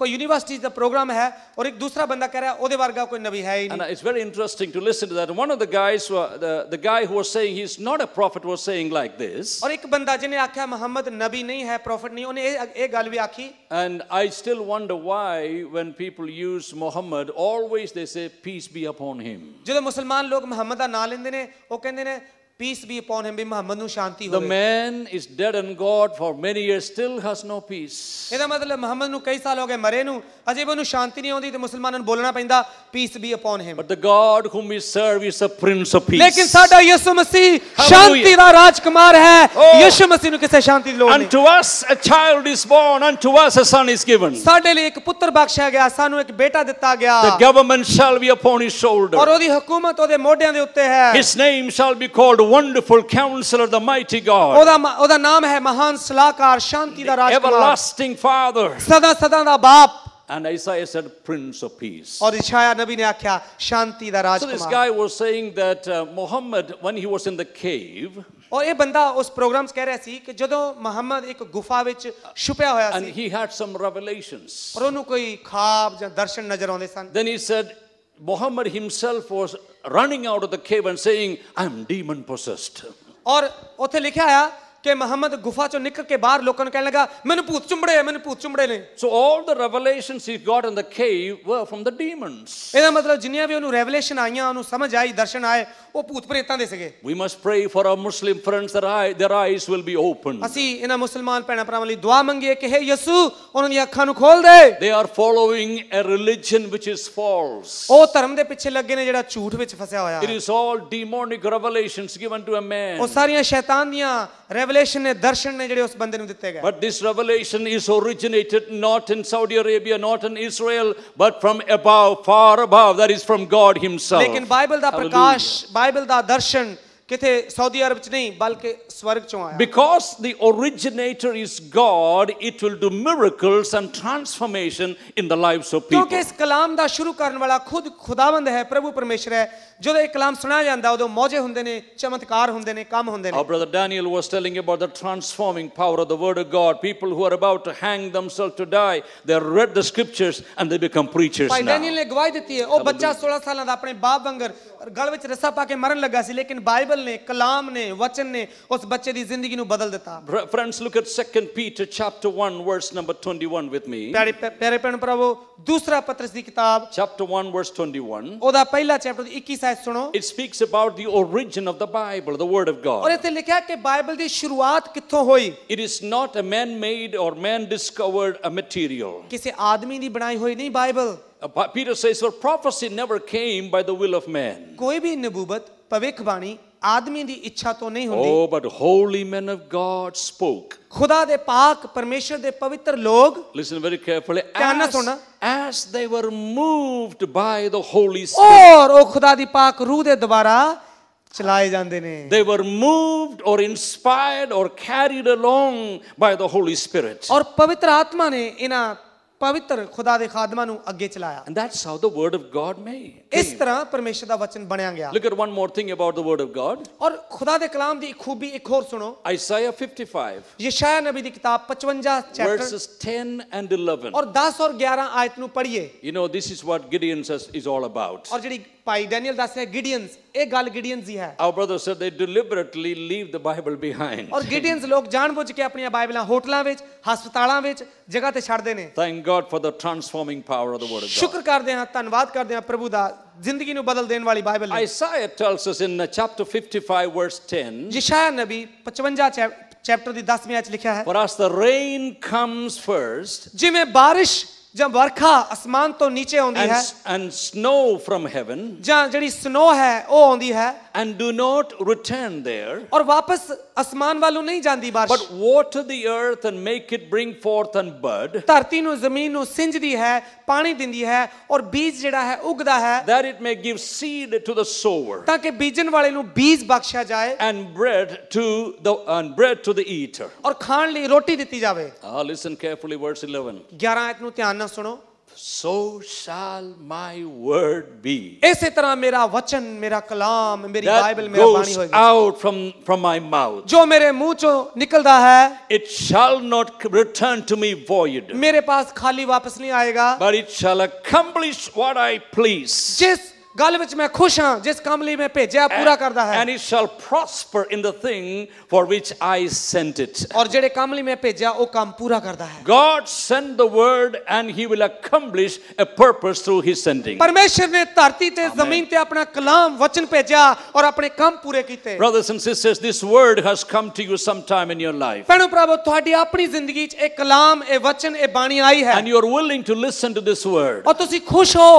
कोई university का programme है और एक दूसरा बंदा कह रहा है ओदे वर्गा कोई नबी है ही नहीं it's very interesting to listen to that one of the guys the the guy who was saying he is not a prophet was saying like this और एक बंदा जिने आख्या मोहम्मद नबी नहीं है प्रॉफिट नहीं उन्हें ये गल भी आखी and I still wonder why when people use Muhammad always they say peace B upon him ਜਦੋਂ मुसलमान लोग मोहम्मद का नाम लेते हैं वो कहते हैं Peace be upon him. be Manu The man is dead and God for many years still has no peace. ਇਹਦਾ ਮਤਲਬ ਮੁਹੰਮਦ ਨੂੰ ਕਈ ਸਾਲ ਹੋ ਗਏ ਮਰੇ ਨੂੰ ਅਜੇ ਵੀ ਉਹਨੂੰ ਸ਼ਾਂਤੀ ਨਹੀਂ ਆਉਂਦੀ ਤੇ ਮੁਸਲਮਾਨਾਂ ਨੂੰ ਬੋਲਣਾ ਪੈਂਦਾ peace be upon him. But the God whom we serve is a prince of peace. ਲੇਕਿਨ ਸਾਡਾ ਯਿਸੂ ਮਸੀਹ ਸ਼ਾਂਤੀ ਦਾ ਰਾਜਕੁਮਾਰ ਹੈ ਯਿਸੂ ਮਸੀਹ ਨੂੰ ਕਿਸੇ ਸ਼ਾਂਤੀ ਦੀ ਲੋੜ ਨਹੀਂ. us a child is born to us a son is given. ਸਾਡੇ ਲਈ ਇੱਕ ਪੁੱਤਰ ਬਖਸ਼ਿਆ ਗਿਆ ਸਾਨੂੰ ਇੱਕ ਬੇਟਾ ਦਿੱਤਾ ਗਿਆ. The government shall be upon his shoulder. ਔਰ ਉਹਦੀ ਹਕੂਮਤ ਉਹਦੇ ਮੋਢਿਆਂ ਦੇ ਉੱਤੇ ਹੈ. His name shall be called wonderful counselor, the mighty God. ਉਹਦਾ ਉਹਦਾ ਨਾਮ ਹੈ ਮਹਾਨ ਸਲਾਹਕਾਰ ਸ਼ਾਂਤੀ Everlasting Father. Sada ਸਦਾ ਦਾ And Isaiah said, Prince of Peace. So this guy was saying that uh, Muhammad, when he was in the cave. ਔਰ ਇਹ ਬੰਦਾ ਉਸ ਪ੍ਰੋਗਰਾਮ 'ਚ ਕਹਿ ਰਿਹਾ ਸੀ ਕਿ ਜਦੋਂ ਮੁਹੰਮਦ ਇੱਕ ਗੁਫਾ ਵਿੱਚ ਛੁਪਿਆ ਹੋਇਆ ਸੀ. And he had some revelations. ਔਰ ਉਹਨੂੰ ਕੋਈ ਖਾਬ ਜਾਂ ਦਰਸ਼ਨ ਨਜ਼ਰ ਆਉਂਦੇ ਸਨ. Then he said, Muhammad himself was running out of the cave and saying, I am demon possessed. और उसे लिखा आया कि मोहम्मद गुफा चो निकल के बाहर लोगों ने कहने लगा मैंने पूछ चुम्बड़े हैं मैंने पूछ चुम्बड़े नहीं so all the revelations he got in the cave were from the demons इधर मतलब जिन्हें भी उन्हें revelation आई हैं उन्हें समझ आई दर्शन आए ਉਹ ਭੂਤ ਪ੍ਰੇਤਾਂ ਦੇ We must pray for our Muslim friends that their eyes will be opened. ਅਸੀਂ ਇਹਨਾਂ ਮੁਸਲਮਾਨ ਭੈਣਾਂ ਭਰਾਵਾਂ ਲਈ ਦੁਆ ਮੰਗੀਏ ਕਿ हे ਯਿਸੂ ਉਹਨਾਂ ਦੀਆਂ ਅੱਖਾਂ ਨੂੰ ਖੋਲ ਦੇ They are following a religion which is false. ਉਹ ਧਰਮ ਦੇ ਪਿੱਛੇ ਲੱਗੇ ਨੇ ਜਿਹੜਾ ਝੂਠ ਵਿੱਚ ਫਸਿਆ ਹੋਇਆ It ਹੈ is all demonic revelations given to a man. ਉਹ ਸਾਰੀਆਂ ਸ਼ੈਤਾਨ ਦੀਆਂ ਰੈਵਲੇਸ਼ਨ ਨੇ ਦਰਸ਼ਨ ਨੇ ਜਿਹੜੇ ਉਸ ਬੰਦੇ ਨੂੰ ਦਿੱਤੇ ਗਏ But this revelation is originated not in Saudi Arabia, not in Israel, but from above, far above, that is from God Himself. ਲੇਕਿਨ ਬਾਈਬਲ ਦਾ ਪ੍ਰਕਾਸ਼ बाइबल का दर्शन किथे सऊदी अरब च नहीं बल्कि स्वर्ग चो आया because the originator is God it will do miracles and transformation in the lives of people क्योंकि इस कलाम दा शुरू करने वाला खुद खुदावंद है प्रभु परमेश्वर है ਜਦੋਂ ਇਹ ਕਲਾਮ ਸੁਣਾਇਆ ਜਾਂਦਾ ਉਦੋਂ ਮੌਜੇ ਹੁੰਦੇ ਨੇ ਚਮਤਕਾਰ ਹੁੰਦੇ ਨੇ ਕੰਮ ਹੁੰਦੇ ਨੇ Our brother Daniel was telling about the transforming power of the word of God. People who are about to hang themselves to die, they read the scriptures and they become preachers ਭਾਈ now. Daniel ਨੇ ਗਵਾਹੀ ਦਿੱਤੀ ਹੈ ਉਹ ਬੱਚਾ 16 ਸਾਲਾਂ ਦਾ ਆਪਣੇ ਬਾਪ ਵਾਂਗਰ ਗਲ ਵਿੱਚ ਰੱਸਾ ਪਾ ਕੇ ਮਰਨ ਲੱਗਾ ਸੀ ਲੇਕਿਨ ਬਾਈਬਲ ਨੇ ਕਲਾਮ ਨੇ ਵਚਨ ਨੇ ਉਸ ਬੱਚੇ ਦੀ ਜ਼ਿੰਦਗੀ ਨੂੰ ਬਦਲ ਦਿੱਤਾ Br- Friends, look at 2 Peter chapter 1 verse number 21 with me. ਪਿਆਰੇ ਪਿਆਰੇ ਭੈਣ ਭਰਾਵੋ ਦੂਸਰਾ ਪੱਤਰਸ ਦੀ ਕਿਤਾਬ Chapter 1 verse 21. ਉਹਦਾ ਪਹਿਲਾ ਚੈਪਟਰ 21 ਹੈ it speaks about the origin of the bible the word of god और इथे लिखा है कि बाइबल दी ਕਿੱਥੋਂ ਹੋਈ it is not a man made or man discovered material ਕਿਸੇ ਆਦਮੀ ਦੀ ਬਣਾਈ ਹੋਈ ਨਹੀਂ Bible Peter says, for prophecy never came by the will of man. ਕੋਈ ਵੀ ਨਬੂਵਤ ਭਵਿੱਖਬਾਣੀ ਆਦਮੀ ਦੀ ਇੱਛਾ ਤੋਂ ਨਹੀਂ ਹੁੰਦੀ Oh, but holy men of God spoke. ਖੁਦਾ ਦੇ ਪਾਕ ਪਰਮੇਸ਼ਰ ਦੇ ਪਵਿੱਤਰ ਲੋਕ Listen very carefully. ਧਿਆਨ ਨਾਲ As, ਸੁਣਨਾ। as they were moved by the Holy Spirit, ਔਰ ਉਹ ਖੁਦਾ ਦੀ ਪਾਕ ਰੂਹ ਦੇ ਦੁਆਰਾ ਚਲਾਏ ਜਾਂਦੇ ਨੇ they were moved or inspired or carried along by the Holy Spirit. ਔਰ ਪਵਿੱਤਰ ਆਤਮਾ ਨੇ ਇਹਨਾਂ ਪਵਿੱਤਰ ਖੁਦਾ ਦੇ ਖਾਦਮਾਂ ਨੂੰ ਅੱਗੇ ਚਲਾਇਆ and that's how the word of god made ਇਸ ਤਰ੍ਹਾਂ ਪਰਮੇਸ਼ਰ ਦਾ ਵਚਨ ਬਣਿਆ ਗਿਆ look at one more thing about the word of god ਔਰ ਖੁਦਾ ਦੇ ਕਲਾਮ ਦੀ ਖੂਬੀ ਇੱਕ ਹੋਰ ਸੁਣੋ isaiah 55 ਯਸ਼ਾਇਆ ਨਬੀ ਦੀ ਕਿਤਾਬ 55 ਚੈਪਟਰ verses 10 and 11 ਔਰ 10 ਔਰ 11 ਆਇਤ ਨੂੰ ਪੜ੍ਹੀਏ you know this is what gideon is all about ਔਰ ਜਿਹੜੀ पाई डैनियल दास है गिडियंस एक गाल गिडियंस ही है our brother said they deliberately leave the Bible behind और गिडियंस लोग ਜਾਣਬੁੱਝ ਕੇ ਆਪਣੀਆਂ ਬਾਈਬਲਾਂ ਹੋਟਲਾਂ ਵਿੱਚ ਹਸਪਤਾਲਾਂ ਵਿੱਚ ਜਗ੍ਹਾ ਤੇ ਛੱਡਦੇ ਨੇ thank God for the transforming power of the word of God ਸ਼ੁਕਰ ਕਰਦੇ ਹਾਂ ਧੰਨਵਾਦ ਕਰਦੇ ਹਾਂ ਪ੍ਰਭੂ ਦਾ ਜ਼ਿੰਦਗੀ ਨੂੰ ਬਦਲ ਦੇਣ ਵਾਲੀ Bible Isaiah tells us in chapter 55 verse 10 ਯਸ਼ਾਇਆ ਨਬੀ 55 ਚੈਪਟਰ ਦੀ 10ਵੀਂ ਆਇਤ ਲਿਖਿਆ ਹੈ for us the rain comes first ਜਿਵੇਂ ਬਾਰਿਸ਼ जब वर्खा आसमान ਤੋਂ ਨੀਚੇ ਆਉਂਦੀ ਹੈ and snow from heaven ਜਾਂ ਜਿਹੜੀ snow ਹੈ ਉਹ ਆਉਂਦੀ ਹੈ and do not return there. Or वापस आसमान वालों नहीं ਜਾਂਦੀ ਬਾਰਿਸ਼. But water the earth and make it bring forth and bud. ਧਰਤੀ ਨੂੰ ਜ਼ਮੀਨ ਨੂੰ ਸਿੰਜਦੀ ਹੈ, ਪਾਣੀ ਦਿੰਦੀ ਹੈ ਔਰ ਬੀਜ ਜਿਹੜਾ ਹੈ That it may give seed to the sower. ਤਾਂ ਕਿ ਬੀਜਣ ਵਾਲੇ ਨੂੰ ਬੀਜ ਬਖਸ਼ਿਆ And bread to the and bread to the eater. ਔਰ ਖਾਣ ਲਈ ਰੋਟੀ ਦਿੱਤੀ ਜਾਵੇ. Ah listen carefully verse 11. 11 ਆਇਤ ਨੂੰ ਧਿਆਨ so shall my word be इसी तरह मेरा वचन मेरा कलाम मेरी बाइबल मेरा out from from my mouth जो मेरे मुंह निकलता है it shall not return to me void मेरे पास खाली वापस नहीं आएगा but it shall accomplish what i please ਗੱਲ ਵਿੱਚ ਮੈਂ ਖੁਸ਼ ਹਾਂ ਜਿਸ ਕੰਮ ਲਈ ਮੈਂ ਭੇਜਿਆ ਪੂਰਾ ਕਰਦਾ ਹੈ and it shall prosper in the thing for which i sent it ਔਰ ਜਿਹੜੇ ਕੰਮ ਲਈ ਮੈਂ ਭੇਜਿਆ ਉਹ ਕੰਮ ਪੂਰਾ ਕਰਦਾ ਹੈ god sent the word and he will accomplish a purpose through his sending ਪਰਮੇਸ਼ਰ ਨੇ ਧਰਤੀ ਤੇ ਜ਼ਮੀਨ ਤੇ ਆਪਣਾ ਕਲਾਮ ਵਚਨ ਭੇਜਿਆ ਔਰ ਆਪਣੇ ਕੰਮ ਪੂਰੇ ਕੀਤੇ brothers and sisters this word has come to you sometime in your life ਭੈਣੋ ਪ੍ਰਭੂ ਤੁਹਾਡੀ ਆਪਣੀ ਜ਼ਿੰਦਗੀ 'ਚ ਇਹ ਕਲਾਮ ਇਹ ਵਚਨ ਇਹ ਬਾਣੀ ਆਈ ਹੈ and you are willing to listen to this word ਔਰ ਤੁਸੀਂ ਖੁਸ਼ ਹੋ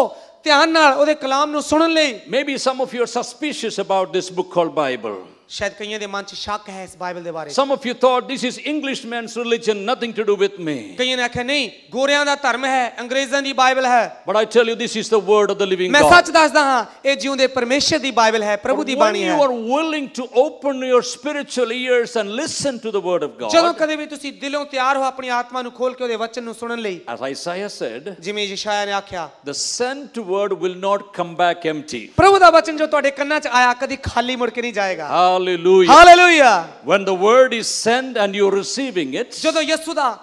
maybe some of you are suspicious about this book called bible ਸ਼ਾਇਦ ਕਈਆਂ ਦੇ ਮਨ 'ਚ ਸ਼ੱਕ ਹੈ ਇਸ ਬਾਈਬਲ ਦੇ ਬਾਰੇ some of you thought this is Englishman's religion nothing to do with me ਕਈਆਂ ਨੇ ਆਖਿਆ ਨਹੀਂ ਗੋਰਿਆਂ ਦਾ ਧਰਮ ਹੈ ਅੰਗਰੇਜ਼ਾਂ ਦੀ ਬਾਈਬਲ ਹੈ but I tell you this is the word of the living God ਮੈਂ ਸੱਚ ਦੱਸਦਾ ਹਾਂ ਇਹ ਜਿਉਂਦੇ ਪਰਮੇਸ਼ਰ ਦੀ ਬਾਈਬਲ ਹੈ ਪ੍ਰਭੂ ਦੀ ਬਾਣੀ ਹੈ you are willing to open your spiritual ears and listen to the word of God ਜਦੋਂ ਕਦੇ ਵੀ ਤੁਸੀਂ ਦਿਲੋਂ ਤਿਆਰ ਹੋ ਆਪਣੀ ਆਤਮਾ ਨੂੰ ਖੋਲ ਕੇ ਉਹਦੇ ਵਚਨ ਨੂੰ ਸੁਣਨ ਲਈ ਐਸ ਆਇਸਾਇਆ ਸੈਡ ਜਿਵੇਂ ਯਸ਼ਾਇਆ ਨੇ ਆਖਿਆ the sent word will not come back empty ਪ੍ਰਭੂ ਦਾ ਵਚਨ ਜੋ ਤੁਹਾਡੇ ਕੰਨਾਂ 'ਚ ਆਇਆ ਕਦੀ ਖਾਲੀ ਮੁੜ ਕੇ ਨਹੀਂ ਜਾਏਗਾ Hallelujah. When the word is sent and you're receiving it, the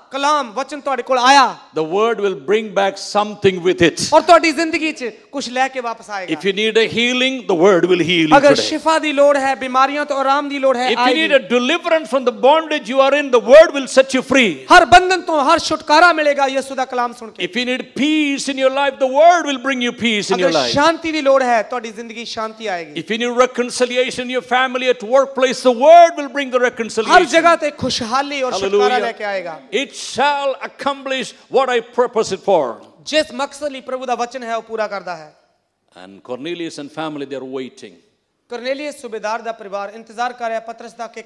word will bring back something with it. If you need a healing, the word will heal you. If you need a deliverance from the bondage you are in, the word will set you free. If you need peace in your life, the word will bring you peace in your life. If you need reconciliation in your family workplace, the word will bring the reconciliation. हर जगह पे खुशहाली और छुटकारा लेके आएगा. It shall accomplish what I purpose it for. ਜਿਸ ਮਕਸਦ ਲਈ ਪ੍ਰਭੂ ਦਾ ਵਚਨ ਹੈ ਉਹ ਪੂਰਾ ਕਰਦਾ ਹੈ. And Cornelius and family they are waiting. Cornelius subedar, ਦਾ ਪਰਿਵਾਰ ਇੰਤਜ਼ਾਰ ਕਰ ਰਿਹਾ ਪਤਰਸ ਦਾ ਕਿ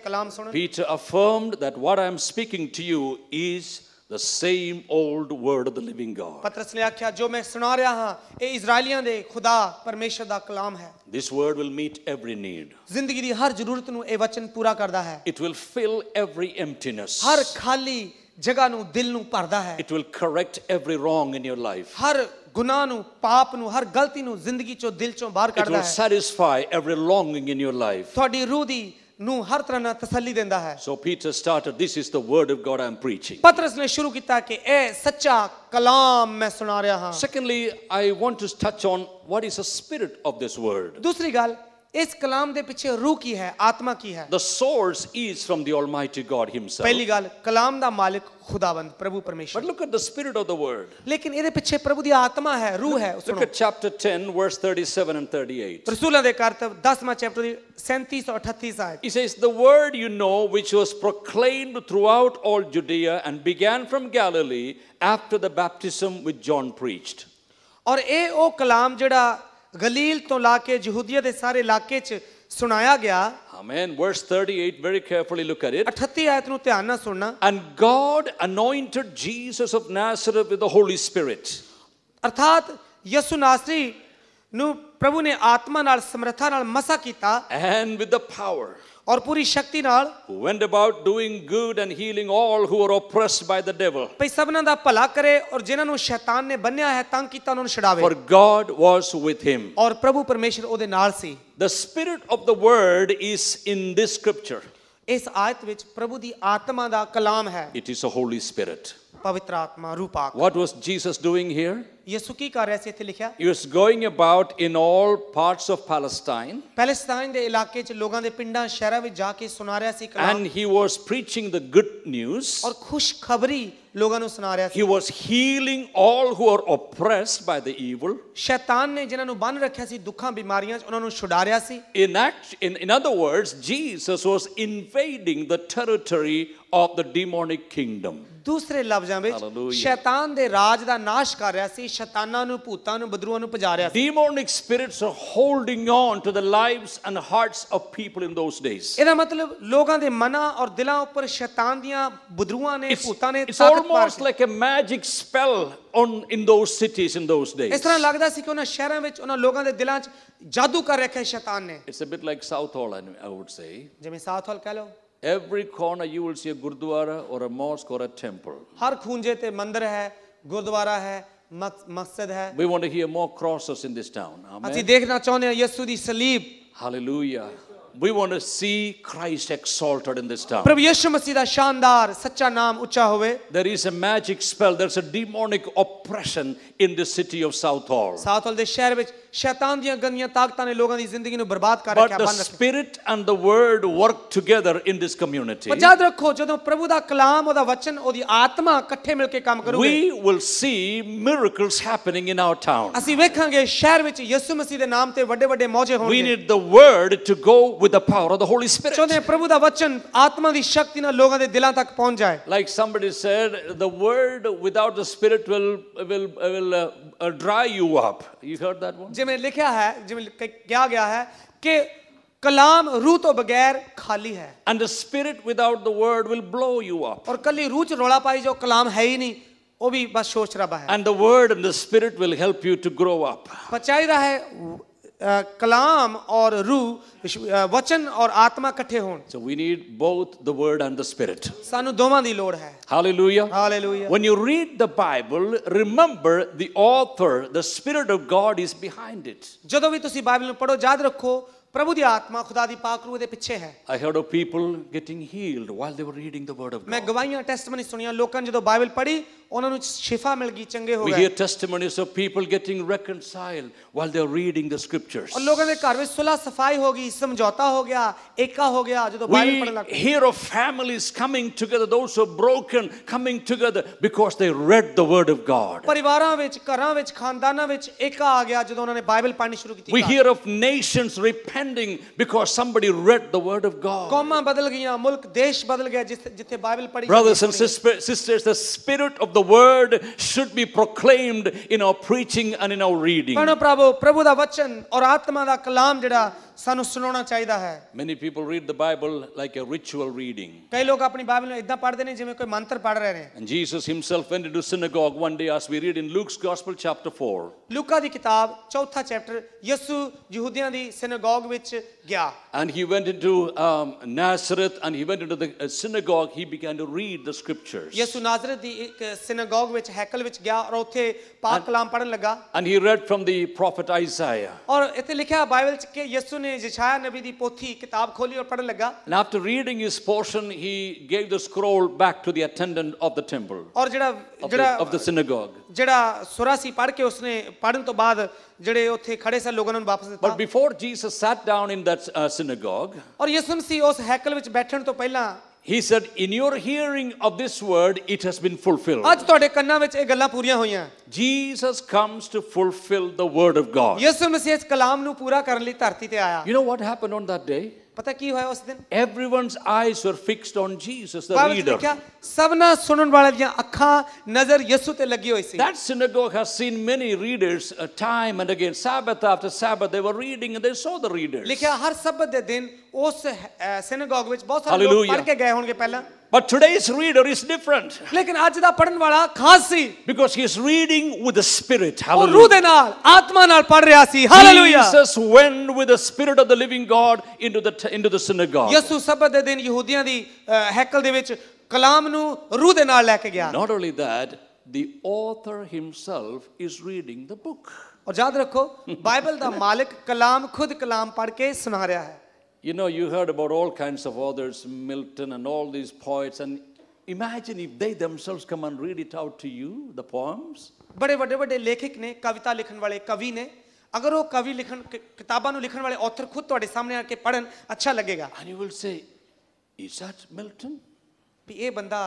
Peter affirmed that what I am speaking to you is the same old word of the living God. ਪਤਰਸ ਨੇ ਆਖਿਆ ਜੋ ਮੈਂ ਸੁਣਾ ਰਿਹਾ ਹਾਂ ਇਹ ਇਜ਼ਰਾਈਲੀਆਂ ਦੇ ਖੁਦਾ ਪਰਮੇਸ਼ਰ ਦਾ ਕਲਾਮ ਹੈ This word will meet every need. ਜ਼ਿੰਦਗੀ ਦੀ ਹਰ ਜ਼ਰੂਰਤ ਨੂੰ ਇਹ ਵਚਨ ਪੂਰਾ ਕਰਦਾ ਹੈ It will fill every emptiness. ਹਰ ਖਾਲੀ ਜਗ੍ਹਾ ਨੂੰ ਦਿਲ ਨੂੰ ਭਰਦਾ ਹੈ It will correct every wrong in your life. ਹਰ ਗੁਨਾਹ ਨੂੰ ਪਾਪ ਨੂੰ ਹਰ ਗਲਤੀ ਨੂੰ ਜ਼ਿੰਦਗੀ ਚੋਂ ਦਿਲ ਚੋਂ ਬਾਹਰ It will satisfy every longing in your life. ਤੁਹਾਡੀ ਰੂਹ ਦੀ ਨੂੰ ਹਰ ਤਰ੍ਹਾਂ ਨਾਲ ਤਸੱਲੀ ਦਿੰਦਾ ਹੈ So Peter started this is the word of God I'm preaching. ਪਤਰਸ ਨੇ ਸ਼ੁਰੂ ਕੀਤਾ ਕਿ ਇਹ ਸੱਚਾ ਕਲਾਮ ਮੈਂ ਸੁਣਾ ਰਿਹਾ ਹਾਂ Secondly I want to touch on what is the spirit of this word. ਦੂਸਰੀ ਗੱਲ ਇਸ ਕਲਾਮ ਦੇ ਪਿੱਛੇ ਰੂਹ ਕੀ ਹੈ ਆਤਮਾ ਕੀ the source is from the almighty god himself ਪਹਿਲੀ ਗੱਲ ਕਲਾਮ ਦਾ ਮਾਲਕ ਖੁਦਾਵੰਦ ਪ੍ਰਭੂ ਪਰਮੇਸ਼ਰ but look at the spirit of the word ਲੇਕਿਨ ਇਹਦੇ ਪਿੱਛੇ ਪ੍ਰਭੂ ਦੀ ਆਤਮਾ ਹੈ ਰੂਹ ਹੈ look at chapter 10 verse 37 and 38 ਰਸੂਲਾਂ ਦੇ ਕਾਰਤਵ 10ਵਾਂ ਚੈਪਟਰ ਦੀ 37 ਔਰ 38 ਆਇਤ he says the word you know which was proclaimed throughout all judea and began from galilee after the baptism which john preached ਔਰ ਇਹ ਉਹ ਕਲਾਮ ਜਿਹੜਾ गलील तो लाके ਕੇ ਯਹੂਦੀਆ ਦੇ ਸਾਰੇ ਇਲਾਕੇ 'ਚ ਸੁਣਾਇਆ Amen. Verse 38, very carefully look at it. 38 ਆਇਤ ਨੂੰ ਧਿਆਨ ਨਾਲ And God anointed Jesus of Nazareth with the Holy Spirit. ਅਰਥਾਤ ਯਿਸੂ ਨਾਸਰੀ ਨੂੰ ਪ੍ਰਭੂ ਨੇ ਆਤਮਾ ਨਾਲ ਸਮਰੱਥਾ ਨਾਲ ਮਸਾ ਕੀਤਾ and with the power ਔਰ ਪੂਰੀ ਸ਼ਕਤੀ ਨਾਲ went about doing good and healing all who were oppressed by the devil ਭਈ ਸਭਨਾਂ ਦਾ ਭਲਾ ਕਰੇ ਔਰ ਜਿਨ੍ਹਾਂ ਨੂੰ ਸ਼ੈਤਾਨ ਨੇ ਬੰਨਿਆ ਹੈ ਤੰਗ ਕੀਤਾ ਉਹਨਾਂ ਨੂੰ ਛਡਾਵੇ for god was with him ਔਰ ਪ੍ਰਭੂ ਪਰਮੇਸ਼ਰ ਉਹਦੇ ਨਾਲ ਸੀ the spirit of the word is in this scripture ਇਸ ਆਇਤ ਵਿੱਚ ਪ੍ਰਭੂ ਦੀ ਆਤਮਾ ਦਾ ਕਲਾਮ ਹੈ it is a holy spirit ਪਵਿੱਤਰ ਆਤਮਾ ਰੂਪਾਕ what was jesus doing here ਯਿਸੂ ਕੀ ਕਰ ਰਿਹਾ ਸੀ ਇੱਥੇ ਲਿਖਿਆ he was going about in all parts of palestine ਪੈਲਸਤਾਈਨ ਦੇ ਇਲਾਕੇ 'ਚ ਲੋਕਾਂ ਦੇ ਪਿੰਡਾਂ ਸ਼ਹਿਰਾਂ ਵਿੱਚ ਜਾ ਕੇ ਸੁਣਾ ਰਿਹਾ ਸੀ ਕਲਾਮ and he was preaching the good news ਔਰ ਖੁਸ਼ਖਬਰੀ ਲੋਕਾਂ ਨੂੰ ਸੁਣਾ ਰਿਹਾ ਸੀ he was healing all who were oppressed by the evil ਸ਼ੈਤਾਨ ਨੇ ਜਿਨ੍ਹਾਂ ਨੂੰ ਬੰਨ ਰੱਖਿਆ ਸੀ ਦੁੱਖਾਂ ਬਿਮਾਰੀਆਂ 'ਚ ਉਹਨਾਂ ਨੂੰ ਛੁਡਾ ਰਿਹਾ ਸੀ in act in, in other words jesus was invading the territory of the demonic kingdom ਦੂਸਰੇ ਲਫ਼ਜ਼ਾਂ ਵਿੱਚ ਸ਼ੈਤਾਨ ਦੇ ਰਾਜ ਦਾ ਨਾਸ਼ ਕਰ ਰਿਹਾ ਸੀ ਸ਼ੈਤਾਨਾਂ ਨੂੰ ਭੂਤਾਂ ਨੂੰ ਬਦਰੂਆਂ ਨੂੰ ਪਜਾ ਰਿਹਾ ਸੀ demonic spirits are holding on to the lives and hearts of people in those days ਇਹਦਾ ਮਤਲਬ ਲੋਕਾਂ ਦੇ ਮਨਾਂ ਔਰ ਦਿਲਾਂ ਉੱਪਰ ਸ਼ੈਤਾਨ ਦੀਆਂ ਬਦਰੂਆਂ ਨੇ ਭੂਤਾਂ ਨੇ ਤਾਕਤ ਪਾਈ almost like a magic spell on in those cities in those days ਇਸ ਤਰ੍ਹਾਂ ਲੱਗਦਾ ਸੀ ਕਿ ਉਹਨਾਂ ਸ਼ਹਿਰਾਂ ਵਿੱਚ ਉਹਨਾਂ ਲੋਕਾਂ ਦੇ ਦਿਲਾਂ 'ਚ ਜਾਦੂ ਕਰ ਰੱਖਿਆ ਸ਼ੈਤਾਨ ਨੇ it's a bit like south hall i would say ਜਿਵੇਂ south hall ਕਹ ਲਓ every corner you will see a gurdwara or a mosque or a temple ਹਰ ਖੂੰਜੇ ਤੇ ਮੰਦਿਰ ਹੈ ਗੁਰਦੁਆਰਾ ਹੈ we want to hear more crosses in this town hallelujah we want to see Christ exalted in this town. ਪ੍ਰਭੂ ਯਿਸੂ ਮਸੀਹ ਦਾ ਸ਼ਾਨਦਾਰ ਸੱਚਾ ਨਾਮ ਉੱਚਾ There is a magic spell, there's a demonic oppression in the city of Southall. Southall ਦੇ ਸ਼ਹਿਰ ਵਿੱਚ ਸ਼ੈਤਾਨ ਦੀਆਂ ਗੰਦੀਆਂ ਤਾਕਤਾਂ ਨੇ ਲੋਕਾਂ ਦੀ ਜ਼ਿੰਦਗੀ ਨੂੰ ਬਰਬਾਦ ਕਰ ਰੱਖਿਆ ਬੰਦ ਰੱਖਿਆ but the spirit and the word work together in this community ਪਰ ਯਾਦ ਰੱਖੋ ਜਦੋਂ ਪ੍ਰਭੂ ਦਾ ਕਲਾਮ ਉਹਦਾ ਵਚਨ ਉਹਦੀ ਆਤਮਾ ਇਕੱਠੇ ਮਿਲ ਕੇ ਕੰਮ ਕਰੂਗੇ we will see miracles happening in our town ਅਸੀਂ ਵੇਖਾਂਗੇ ਸ਼ਹਿਰ ਵਿੱਚ ਯਿਸੂ ਮਸੀਹ ਦੇ ਨਾਮ ਤੇ ਵੱਡੇ ਵੱਡੇ ਮੌਜੇ ਹੋਣਗੇ we need the word to go with the power of the Holy Spirit ਚਾਹੁੰਦੇ ਪ੍ਰਭੂ ਦਾ ਵਚਨ ਆਤਮਾ ਦੀ ਸ਼ਕਤੀ ਨਾਲ ਲੋਕਾਂ ਦੇ ਦਿਲਾਂ ਤੱਕ ਪਹੁੰਚ ਜਾਏ like somebody said the word without the spirit will will will dry you up you heard that one जिमें लिखा है जिमें क्या गया है कि कलाम रूह तो बगैर खाली है and the spirit without the word will blow you up और कली रूच रोड़ा पाई जो कलाम है ही नहीं वो भी बस सोच रहा है and the word and the spirit will help you to grow up पर रहा है Uh, कलाम और रूह वचन और आत्मा इकट्ठे हों so we need both the word and the spirit ਸਾਨੂੰ ਦੋਵਾਂ ਦੀ ਲੋੜ ਹੈ hallelujah hallelujah when you read the bible remember the author the spirit of god is behind it ਜਦੋਂ ਵੀ ਤੁਸੀਂ ਬਾਈਬਲ ਨੂੰ ਪੜੋ ਯਾਦ ਰੱਖੋ ਪ੍ਰਭੂ ਦੀ ਆਤਮਾ ਖੁਦਾ ਦੀ ਪਾਕ ਰੂਹ ਦੇ ਪਿੱਛੇ ਹੈ I heard of people getting healed while they were reading the word of God ਮੈਂ ਗਵਾਹੀਆਂ ਟੈਸਟਮਨੀ ਸੁਣੀਆਂ ਲੋਕਾਂ ਜਦੋਂ ਬਾਈਬਲ ਪੜ੍ਹੀ ਉਹਨਾਂ ਨੂੰ ਸ਼ਿਫਾ ਮਿਲ ਗਈ ਚੰਗੇ ਹੋ ਗਏ we hear testimonies of people getting reconciled while they are reading the scriptures ਔਰ ਲੋਕਾਂ ਦੇ ਘਰ ਵਿੱਚ ਸੁਲਾ ਸਫਾਈ ਹੋ ਗਈ ਸਮਝੌਤਾ ਹੋ ਗਿਆ ਏਕਾ ਹੋ ਗਿਆ ਜਦੋਂ ਬਾਈਬਲ ਪੜਨ ਲੱਗ ਪਏ hear of families coming together those who are broken coming together because they read the word of god ਪਰਿਵਾਰਾਂ ਵਿੱਚ ਘਰਾਂ ਵਿੱਚ ਖਾਨਦਾਨਾਂ ਵਿੱਚ ਏਕਾ ਆ ਗਿਆ ਜਦੋਂ ਉਹਨਾਂ ਨੇ ਬਾਈਬਲ ਪੜ੍ਹਨੀ ਸ਼ੁਰੂ ਕੀਤੀ we hear of nations repenting because somebody read the word of god ਕੌਮਾਂ ਬਦਲ ਗਈਆਂ ਮੁਲਕ ਦੇਸ਼ ਬਦਲ ਗਿਆ ਜਿੱਥੇ ਬਾਈਬਲ ਪੜ੍ਹੀ brothers and sisters the spirit of the the word should be proclaimed in our preaching and in our reading. ਦਾ ਔਰ ਆਤਮਾ ਦਾ ਕਲਾਮ ਜਿਹੜਾ many people read the bible like a ritual reading ਕਈ ਲੋਕ ਆਪਣੀ ਬਾਈਬਲ ਨੂੰ ਇਦਾਂ ਪੜ੍ਹਦੇ ਨੇ ਜਿਵੇਂ ਕੋਈ ਮੰਤਰ ਪੜ੍ਹ ਰਹੇ ਨੇ and jesus himself went into synagogue one day as we read in luke's gospel chapter 4 ਲੂਕਾ ਦੀ ਕਿਤਾਬ ਚੌਥਾ ਚੈਪਟਰ ਯਿਸੂ ਯਹੂਦੀਆਂ ਦੀ synagogue ਵਿੱਚ ਗਿਆ and he went into um, nazareth and he went into the uh, synagogue he began to read the scriptures ਯਿਸੂ ਨਾਜ਼ਰੇਤ ਦੀ ਇੱਕ synagogue ਵਿੱਚ ਹੈਕਲ ਵਿੱਚ ਗਿਆ ਔਰ ਉੱਥੇ ਪਾਕ ਕਲਾਮ ਪੜਨ ਲੱਗਾ and he read from the prophet isaiah ਔਰ ਇੱਥੇ ਲਿਖਿਆ Bible And after reading his portion, he gave the scroll back to the attendant of the temple. और ਜਿਹੜਾ ਜਿਹੜਾ of the synagogue. ਜਿਹੜਾ ਸੁਰਾਸੀ ਪੜ ਕੇ ਉਸਨੇ ਪੜਨ ਤੋਂ ਬਾਅਦ ਜਿਹੜੇ ਉੱਥੇ ਖੜੇ ਸਨ ਲੋਕਾਂ ਨੂੰ ਵਾਪਸ ਦਿੱਤਾ But before Jesus sat down in that uh, synagogue. ਔਰ ਯਿਸੂ ਮਸੀਹ ਉਸ ਹੈਕਲ ਵਿੱਚ ਬੈਠਣ ਤੋਂ ਪਹਿਲਾਂ He said, In your hearing of this word, it has been fulfilled. Jesus comes to fulfill the word of God. ਯਿਸੂ ਮਸੀਹ ਇਸ ਕਲਾਮ ਨੂੰ ਪੂਰਾ ਕਰਨ ਲਈ ਧਰਤੀ You know what happened on that day? ਪਤਾ ਕੀ ਹੋਇਆ ਉਸ ਦਿਨ Everyone's eyes were fixed on Jesus, the ਬਾਬਾ ਜੀ ਸਭਨਾ ਸੁਣਨ ਵਾਲਿਆਂ ਦੀਆਂ ਅੱਖਾਂ ਨਜ਼ਰ ਯਿਸੂ ਤੇ ਲੱਗੀ ਹੋਈ ਸੀ That synagogue has seen many readers uh, time and again. Sabbath after Sabbath, they were reading and they saw the readers. ਲਿਖਿਆ ਹਰ ਸਬਤ ਦੇ ਦਿਨ ਉਸ ਸਿਨਗੋਗ ਵਿੱਚ ਬਹੁਤ ਸਾਰੇ ਲੋਕ ਪੜ ਕੇ ਗਏ ਹੋਣਗੇ ਪਹਿਲਾਂ But today's reader is different. ਲੇਕਿਨ ਅੱਜ ਦਾ ਪੜਨ ਵਾਲਾ ਖਾਸ ਸੀ because he is reading with the spirit hallelujah ਉਹ ਰੂਹ ਦੇ ਨਾਲ ਆਤਮਾ ਨਾਲ ਪੜ ਰਿਹਾ ਸੀ hallelujah Jesus went with the spirit of the living God into the into the synagogue ਯਿਸੂ ਸਬਤ ਦੇ ਦਿਨ ਯਹੂਦੀਆਂ ਦੀ ਹੈਕਲ ਦੇ ਵਿੱਚ ਕਲਾਮ ਨੂੰ ਰੂਹ ਦੇ ਨਾਲ ਲੈ ਕੇ ਗਿਆ not only that the author himself is reading the book ਔਰ ਯਾਦ ਰੱਖੋ ਬਾਈਬਲ ਦਾ ਮਾਲਕ ਕਲਾਮ ਖੁਦ ਕਲਾਮ ਪੜ ਕੇ ਸੁਣਾ ਰਿਹਾ ਹੈ You know, you heard about all kinds of authors, Milton and all these poets, and imagine if they themselves come and read it out to you, the poems. बड़े बड़े बड़े लेखक ने कविता लिखण वाले कवि ने अगर वो कवि लिखण किताबां ਨੂੰ ਲਿਖਣ ਵਾਲੇ author ਖੁਦ ਤੁਹਾਡੇ ਸਾਹਮਣੇ ਆ ਕੇ ਪੜਨ ਅੱਛਾ ਲੱਗੇਗਾ and you will say is that milton ਵੀ ਇਹ ਬੰਦਾ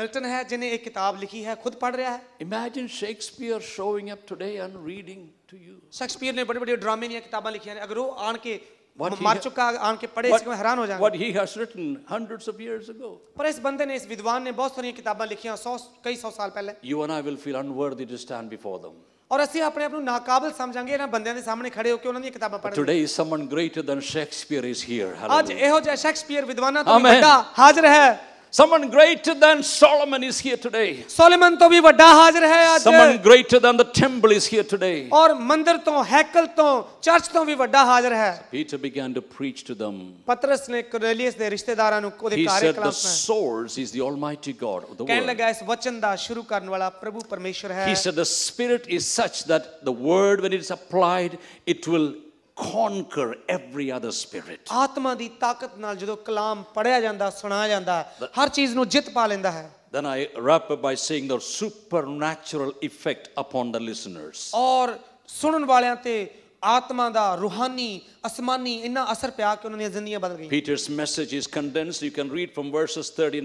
ਮਿਲਟਨ ਹੈ ਜਿਨੇ ਇਹ ਕਿਤਾਬ ਲਿਖੀ ਹੈ ਖੁਦ ਪੜ ਰਿਹਾ ਹੈ imagine Shakespeare showing up today and reading to you Shakespeare ਨੇ ਬੜੇ ਬੜੇ ਡਰਾਮੇ ਦੀਆਂ ਕਿਤਾਬਾਂ ਲਿਖੀਆਂ ਨੇ ਅਗਰ ਉਹ ਆਣ ਕੇ what मर चुका आन के पढ़े इसको हैरान हो जाएंगे what he has written hundreds of years ago पर इस बंदे ने इस विद्वान ने बहुत सारी किताबें लिखी हैं 100 कई 100 साल पहले you and i will feel unworthy to stand before them ਔਰ ਅਸੀਂ ਆਪਣੇ ਆਪ ਨੂੰ ਨਾਕਾਬਲ ਸਮਝਾਂਗੇ ਇਹਨਾਂ ਬੰਦਿਆਂ ਦੇ ਸਾਹਮਣੇ ਖੜੇ ਹੋ ਕੇ ਉਹਨਾਂ ਦੀਆਂ ਕਿਤਾਬਾਂ ਪੜ੍ਹਦੇ today is someone greater than Shakespeare is here ਅੱਜ ਇਹੋ ਜਿਹਾ ਸ਼ੇਕਸਪੀਅਰ ਵਿਦਵਾਨਾਂ ਤੋਂ ਵੱਡਾ ਹਾਜ਼ਰ ਹੈ Someone greater than Solomon is here today. Solomon तो भी ਵੱਡਾ ਹਾਜ਼ਰ ਹੈ Someone greater than the temple is here today. Aur mandir ਤੋਂ ਹੈਕਲ ਤੋਂ church ਤੋਂ ਵੀ ਵੱਡਾ ਹਾਜ਼ਰ Peter began to preach to them. ਪਤਰਸ ਨੇ ਕੋਰਨੇਲੀਅਸ ko ਰਿਸ਼ਤੇਦਾਰਾਂ ਨੂੰ ਉਹਦੇ He said the source is the almighty God of the world. ਲੱਗਾ ਇਸ ਵਚਨ ਦਾ ਸ਼ੁਰੂ ਕਰਨ ਵਾਲਾ ਪ੍ਰਭੂ ਪਰਮੇਸ਼ਰ He said the spirit is such that the word when it is applied it will conquer every other spirit ਆਤਮਾ ਦੀ ਤਾਕਤ ਨਾਲ ਜਦੋਂ ਕਲਾਮ ਪੜਿਆ ਜਾਂਦਾ ਸੁਣਾਇਆ ਜਾਂਦਾ ਹਰ ਚੀਜ਼ ਨੂੰ ਜਿੱਤ ਪਾ ਲੈਂਦਾ ਹੈ then i wrap up by saying the supernatural effect upon the listeners ਔਰ ਸੁਣਨ ਵਾਲਿਆਂ ਤੇ ਆਤਮਾ ਦਾ ਰੂਹਾਨੀ ਅਸਮਾਨੀ ਇੰਨਾ ਅਸਰ ਪਿਆ ਕਿ ਉਹਨਾਂ ਦੀਆਂ ਜ਼ਿੰਦਗੀਆਂ ਬਦਲ ਗਈਆਂ Peter's message is condensed you can read from verses 39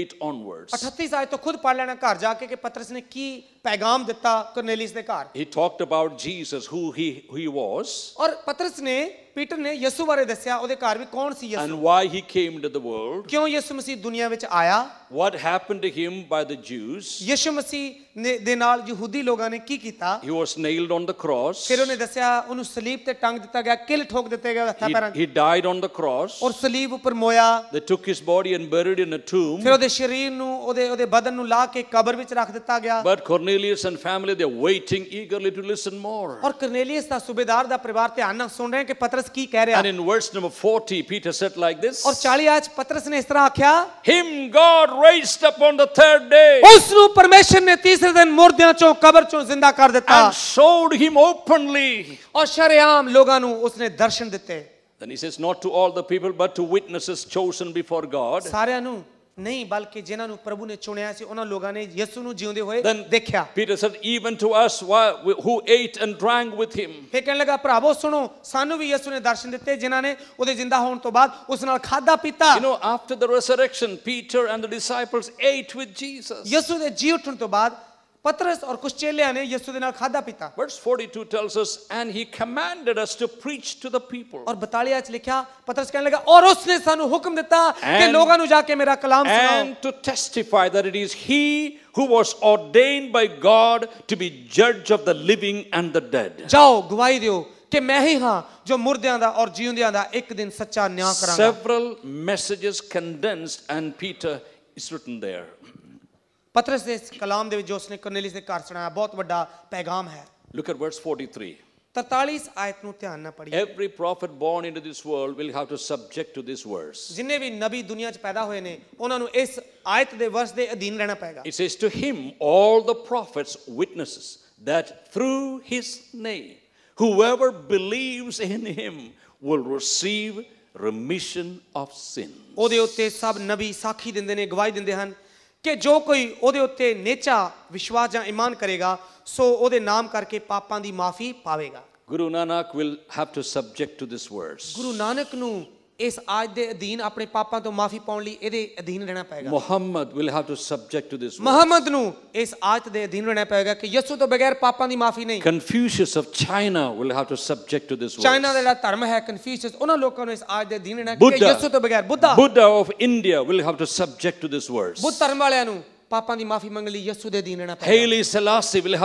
38 onwards 38 ਆਇਤ ਤੋਂ ਖੁਦ ਪੜ ਲੈਣਾ ਘਰ ਜਾ ਕੇ ਕਿ ਪਤਰਸ ਨੇ ਕੀ ਪੈਗਾਮ ਦਿੱਤਾ ਕਰਨੇਲੀਸ ਦੇ ਘਰ he talked about Jesus who he he was ਔਰ ਪਤਰਸ ਨੇ ਪੀਟਰ ਨੇ ਯਿਸੂ ਬਾਰੇ ਦੱਸਿਆ ਉਹਦੇ ਘਰ ਵੀ ਕੌਣ ਸੀ ਯਿਸੂ and why he came to the world ਕਿਉਂ ਯਿਸੂ ਮਸੀਹ ਦੁਨੀਆ ਵਿੱਚ ਆਇਆ what happened to him by the Jews ਯਿਸੂ ਮਸੀਹ ਦੇ ਨਾਲ ਯਹੂਦੀ ਲੋਕਾਂ ਨੇ ਕੀ ਕੀਤਾ He was nailed on the cross. ਫਿਰ ਉਹਨੇ ਦੱਸਿਆ ਉਹਨੂੰ ਸਲੀਬ ਤੇ ਟੰਗ ਦਿੱਤਾ ਗਿਆ ਕਿਲ ਠੋਕ ਦਿੱਤੇ ਗਏ ਹੱਥਾਂ He, ਪੈਰਾਂ 'ਚ he died on the cross. ਔਰ ਸਲੀਬ ਉੱਪਰ ਮੋਇਆ They took his body and buried in a tomb. ਫਿਰ ਉਹਦੇ ਸਰੀਰ ਨੂੰ ਉਹਦੇ ਉਹਦੇ ਬਦਨ ਨੂੰ ਲਾ ਕੇ ਕਬਰ ਵਿੱਚ ਰੱਖ ਦਿੱਤਾ ਗਿਆ But Cornelius and family, they're waiting eagerly to listen more. ਔਰ ਕਰਨੇਲੀਅਸ ਦਾ ਸੂਬੇਦਾਰ ਦਾ ਪਰਿਵਾਰ ਧਿਆਨ ਨਾਲ ਸੁਣ ਰਿਹਾ ਕਿ ਪਤਰਸ ਕੀ ਕਹਿ ਰਿਹਾ And in verse number 40, Peter said like this ਔਰ 40 ਆਜ ਪਤਰਸ ਨੇ ਇਸ ਤਰ੍ਹਾਂ ਆਖਿਆ Him God raised up on the third day, ਉਸ ਨੂੰ ਪਰਮੇਸ਼ਰ ਨੇ ਤੀਸਰੇ तीसरे दिन मुर्दियां चो कब्र चो जिंदा कर दिता and showed him openly और शरेआम लोगां नु उसने दर्शन दिते then he says not to all the people but to witnesses chosen before god सारेआं नु ਨਹੀਂ ਬਲਕਿ ਜਿਨ੍ਹਾਂ ਨੂੰ ਪ੍ਰਭੂ ਨੇ ਚੁਣਿਆ ਸੀ ਉਹਨਾਂ ਲੋਕਾਂ ਨੇ ਯਿਸੂ ਨੂੰ ਜਿਉਂਦੇ ਹੋਏ ਦੇਖਿਆ Peter said even to us who ate and drank with him ਫਿਰ ਕਹਿਣ ਲੱਗਾ ਭਰਾਵੋ ਸੁਣੋ ਸਾਨੂੰ ਵੀ ਯਿਸੂ ਨੇ ਦਰਸ਼ਨ ਦਿੱਤੇ ਜਿਨ੍ਹਾਂ ਨੇ ਉਹਦੇ ਜ਼ਿੰਦਾ ਹੋਣ ਤੋਂ ਬਾਅਦ ਉਸ ਨਾਲ ਖਾਦਾ ਪੀਤਾ you know after the resurrection Peter and the disciples ate with Jesus ਯਿਸੂ ਦੇ ਜੀ ਉੱਠਣ ਤੋਂ ਬਾਅਦ पतरस और कुछ चेलिया ने यीशु दिन खादा पीता verse 42 tells us and he commanded us to preach to the people और बतालिया लिखा पतरस कहने लगा और उसने सानू हुक्म दिता कि लोगों नु जाके मेरा कलाम सुनाओ and to testify that it is he who was ordained by god to be judge of the living and the dead जाओ गवाही दियो कि मैं ही हां जो मुर्दियां दा और जीवंदियां दा एक दिन सच्चा न्याय करांगा several messages condensed and peter is written there ਪਤਰਸ ਦੇ ਕਲਾਮ ਦੇ ਵਿੱਚ ਜੋ ਉਸਨੇ ਦੇ ਘਰ ਸੁਣਾਇਆ ਬਹੁਤ ਵੱਡਾ ਪੈਗਾਮ ਹੈ Look at verse 43. 43 ਆਇਤ ਨੂੰ ਧਿਆਨ ਨਾਲ Every prophet born into this world will have to subject to this verse. ਜਿੰਨੇ ਵੀ ਨਬੀ ਦੁਨੀਆ 'ਚ ਪੈਦਾ ਹੋਏ ਨੇ ਉਹਨਾਂ ਨੂੰ ਇਸ ਆਇਤ ਦੇ ਵਰਸ ਦੇ ਅਧੀਨ ਰਹਿਣਾ ਪਏਗਾ It says, To him all the prophets witnesses that through his name, whoever believes in him will receive remission of sin. ਉਹਦੇ ਉੱਤੇ ਸਭ ਨਬੀ ਸਾਖੀ ਦਿੰਦੇ ਨੇ ਗਵਾਹੀ ਦਿੰਦੇ ਹਨ ਕਿ ਜੋ ਕੋਈ ਉਹਦੇ ਉੱਤੇ ਨੇਚਾ ਵਿਸ਼ਵਾਸ ਜਾਂ ਈਮਾਨ ਕਰੇਗਾ ਸੋ ਉਹਦੇ ਨਾਮ ਕਰਕੇ ਪਾਪਾਂ ਦੀ ਮਾਫੀ ਪਾਵੇਗਾ Guru Nanak will have to subject to this words Guru Nanak ਨੂੰ इस आज दे अधीन अपने पापा तो माफी पाने लिए इधे अधीन रहना पड़ेगा Muhammad will have to subject to this Muhammad नू इस आज दे अधीन रहना पड़ेगा कि यसु तो बगैर पापा नहीं माफी नहीं Confucius of China will have to subject to this China दे धर्म है कन्फ्यूशियस उन लोगों ने इस आज दे अधीन रहना कि यसु तो बगैर Buddha Buddha of India will have to subject to this words Buddha धर्म वाले नू ਪਾਪਾਂ ਦੀ ਮਾਫੀ ਮੰਗਣ ਲਈ ਯਿਸੂ ਦੇ ਅਧੀਨ ਰਹਿਣਾ will have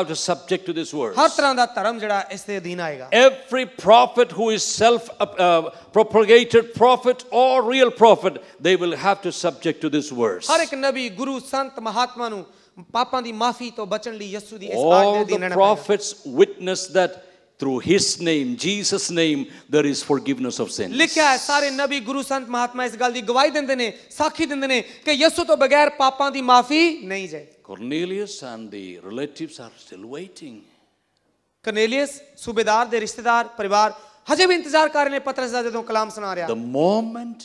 to subject to this word ਹਰ ਤਰ੍ਹਾਂ ਦਾ ਧਰਮ ਜਿਹੜਾ ਇਸ ਦੇ ਅਧੀਨ ਆਏਗਾ every prophet who is self uh, propagated prophet or real prophet they will have to subject to this verse ਹਰ ਇੱਕ ਨਬੀ ਗੁਰੂ ਸੰਤ ਮਹਾਤਮਾ ਨੂੰ ਪਾਪਾਂ ਦੀ ਮਾਫੀ ਤੋਂ ਬਚਣ ਲਈ ਯਿਸੂ ਦੀ ਇਸ all ਦੇ the ਅਧੀਨ ਰਹਿਣਾ prophets witness that through his name jesus name there is forgiveness of sins ਲਿਖਿਆ ਸਾਰੇ ਨਬੀ ਗੁਰੂ ਸੰਤ ਮਹਾਤਮਾ ਇਸ ਗੱਲ ਦੀ ਗਵਾਹੀ ਦਿੰਦੇ ਨੇ ਸਾਖੀ ਦਿੰਦੇ ਨੇ ਕਿ ਯਿਸੂ ਤੋਂ ਬਗੈਰ ਪਾਪਾਂ ਦੀ ਮਾਫੀ ਨਹੀਂ cornelius and the relatives are still waiting cornelius ਸੂਬੇਦਾਰ ਦੇ ਰਿਸ਼ਤੇਦਾਰ ਪਰਿਵਾਰ ਹਜੇ ਵੀ ਇੰਤਜ਼ਾਰ ਕਰ ਰਹੇ ਨੇ ਪਤਰਸ ਦਾ ਜਦੋਂ ਕਲਾਮ ਸੁਣਾ ਰਿਹਾ the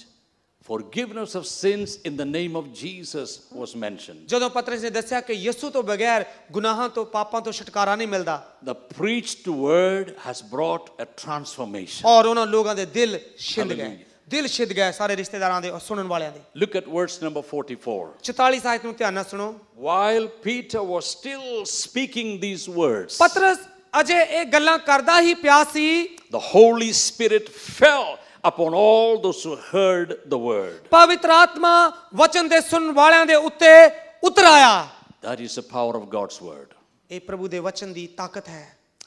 forgiveness of sins in the name of Jesus was mentioned ਜਦੋਂ ਪਤਰਸ ਨੇ ਦੱਸਿਆ ਕਿ ਯਿਸੂ ਤੋਂ ਬਗੈਰ ਗੁਨਾਹਾਂ ਤੋਂ ਪਾਪਾਂ ਤੋਂ ਛੁਟਕਾਰਾ ਨਹੀਂ ਮਿਲਦਾ the preached word has brought a transformation ਔਰ ਉਹਨਾਂ ਲੋਕਾਂ ਦੇ ਦਿਲ ਛਿੰਦ ਗਏ ਦਿਲ ਛਿੰਦ ਗਏ ਸਾਰੇ ਰਿਸ਼ਤੇਦਾਰਾਂ ਦੇ ਔਰ ਸੁਣਨ ਵਾਲਿਆਂ ਦੇ look at verse number 44 44 ਨੂੰ ਧਿਆਨ ਨਾਲ ਸੁਣੋ while peter was still speaking these words ਪਤਰਸ ਅਜੇ ਇਹ ਗੱਲਾਂ ਕਰਦਾ ਹੀ ਪਿਆ ਸੀ the holy spirit fell upon all those who heard the word ਪਵਿੱਤਰ ਆਤਮਾ ਵਚਨ ਦੇ ਸੁਣਨ ਵਾਲਿਆਂ ਦੇ ਉੱਤੇ ਉਤਰ ਆਇਆ that is the power of god's word ਇਹ ਪ੍ਰਭੂ ਦੇ ਵਚਨ ਦੀ ਤਾਕਤ ਹੈ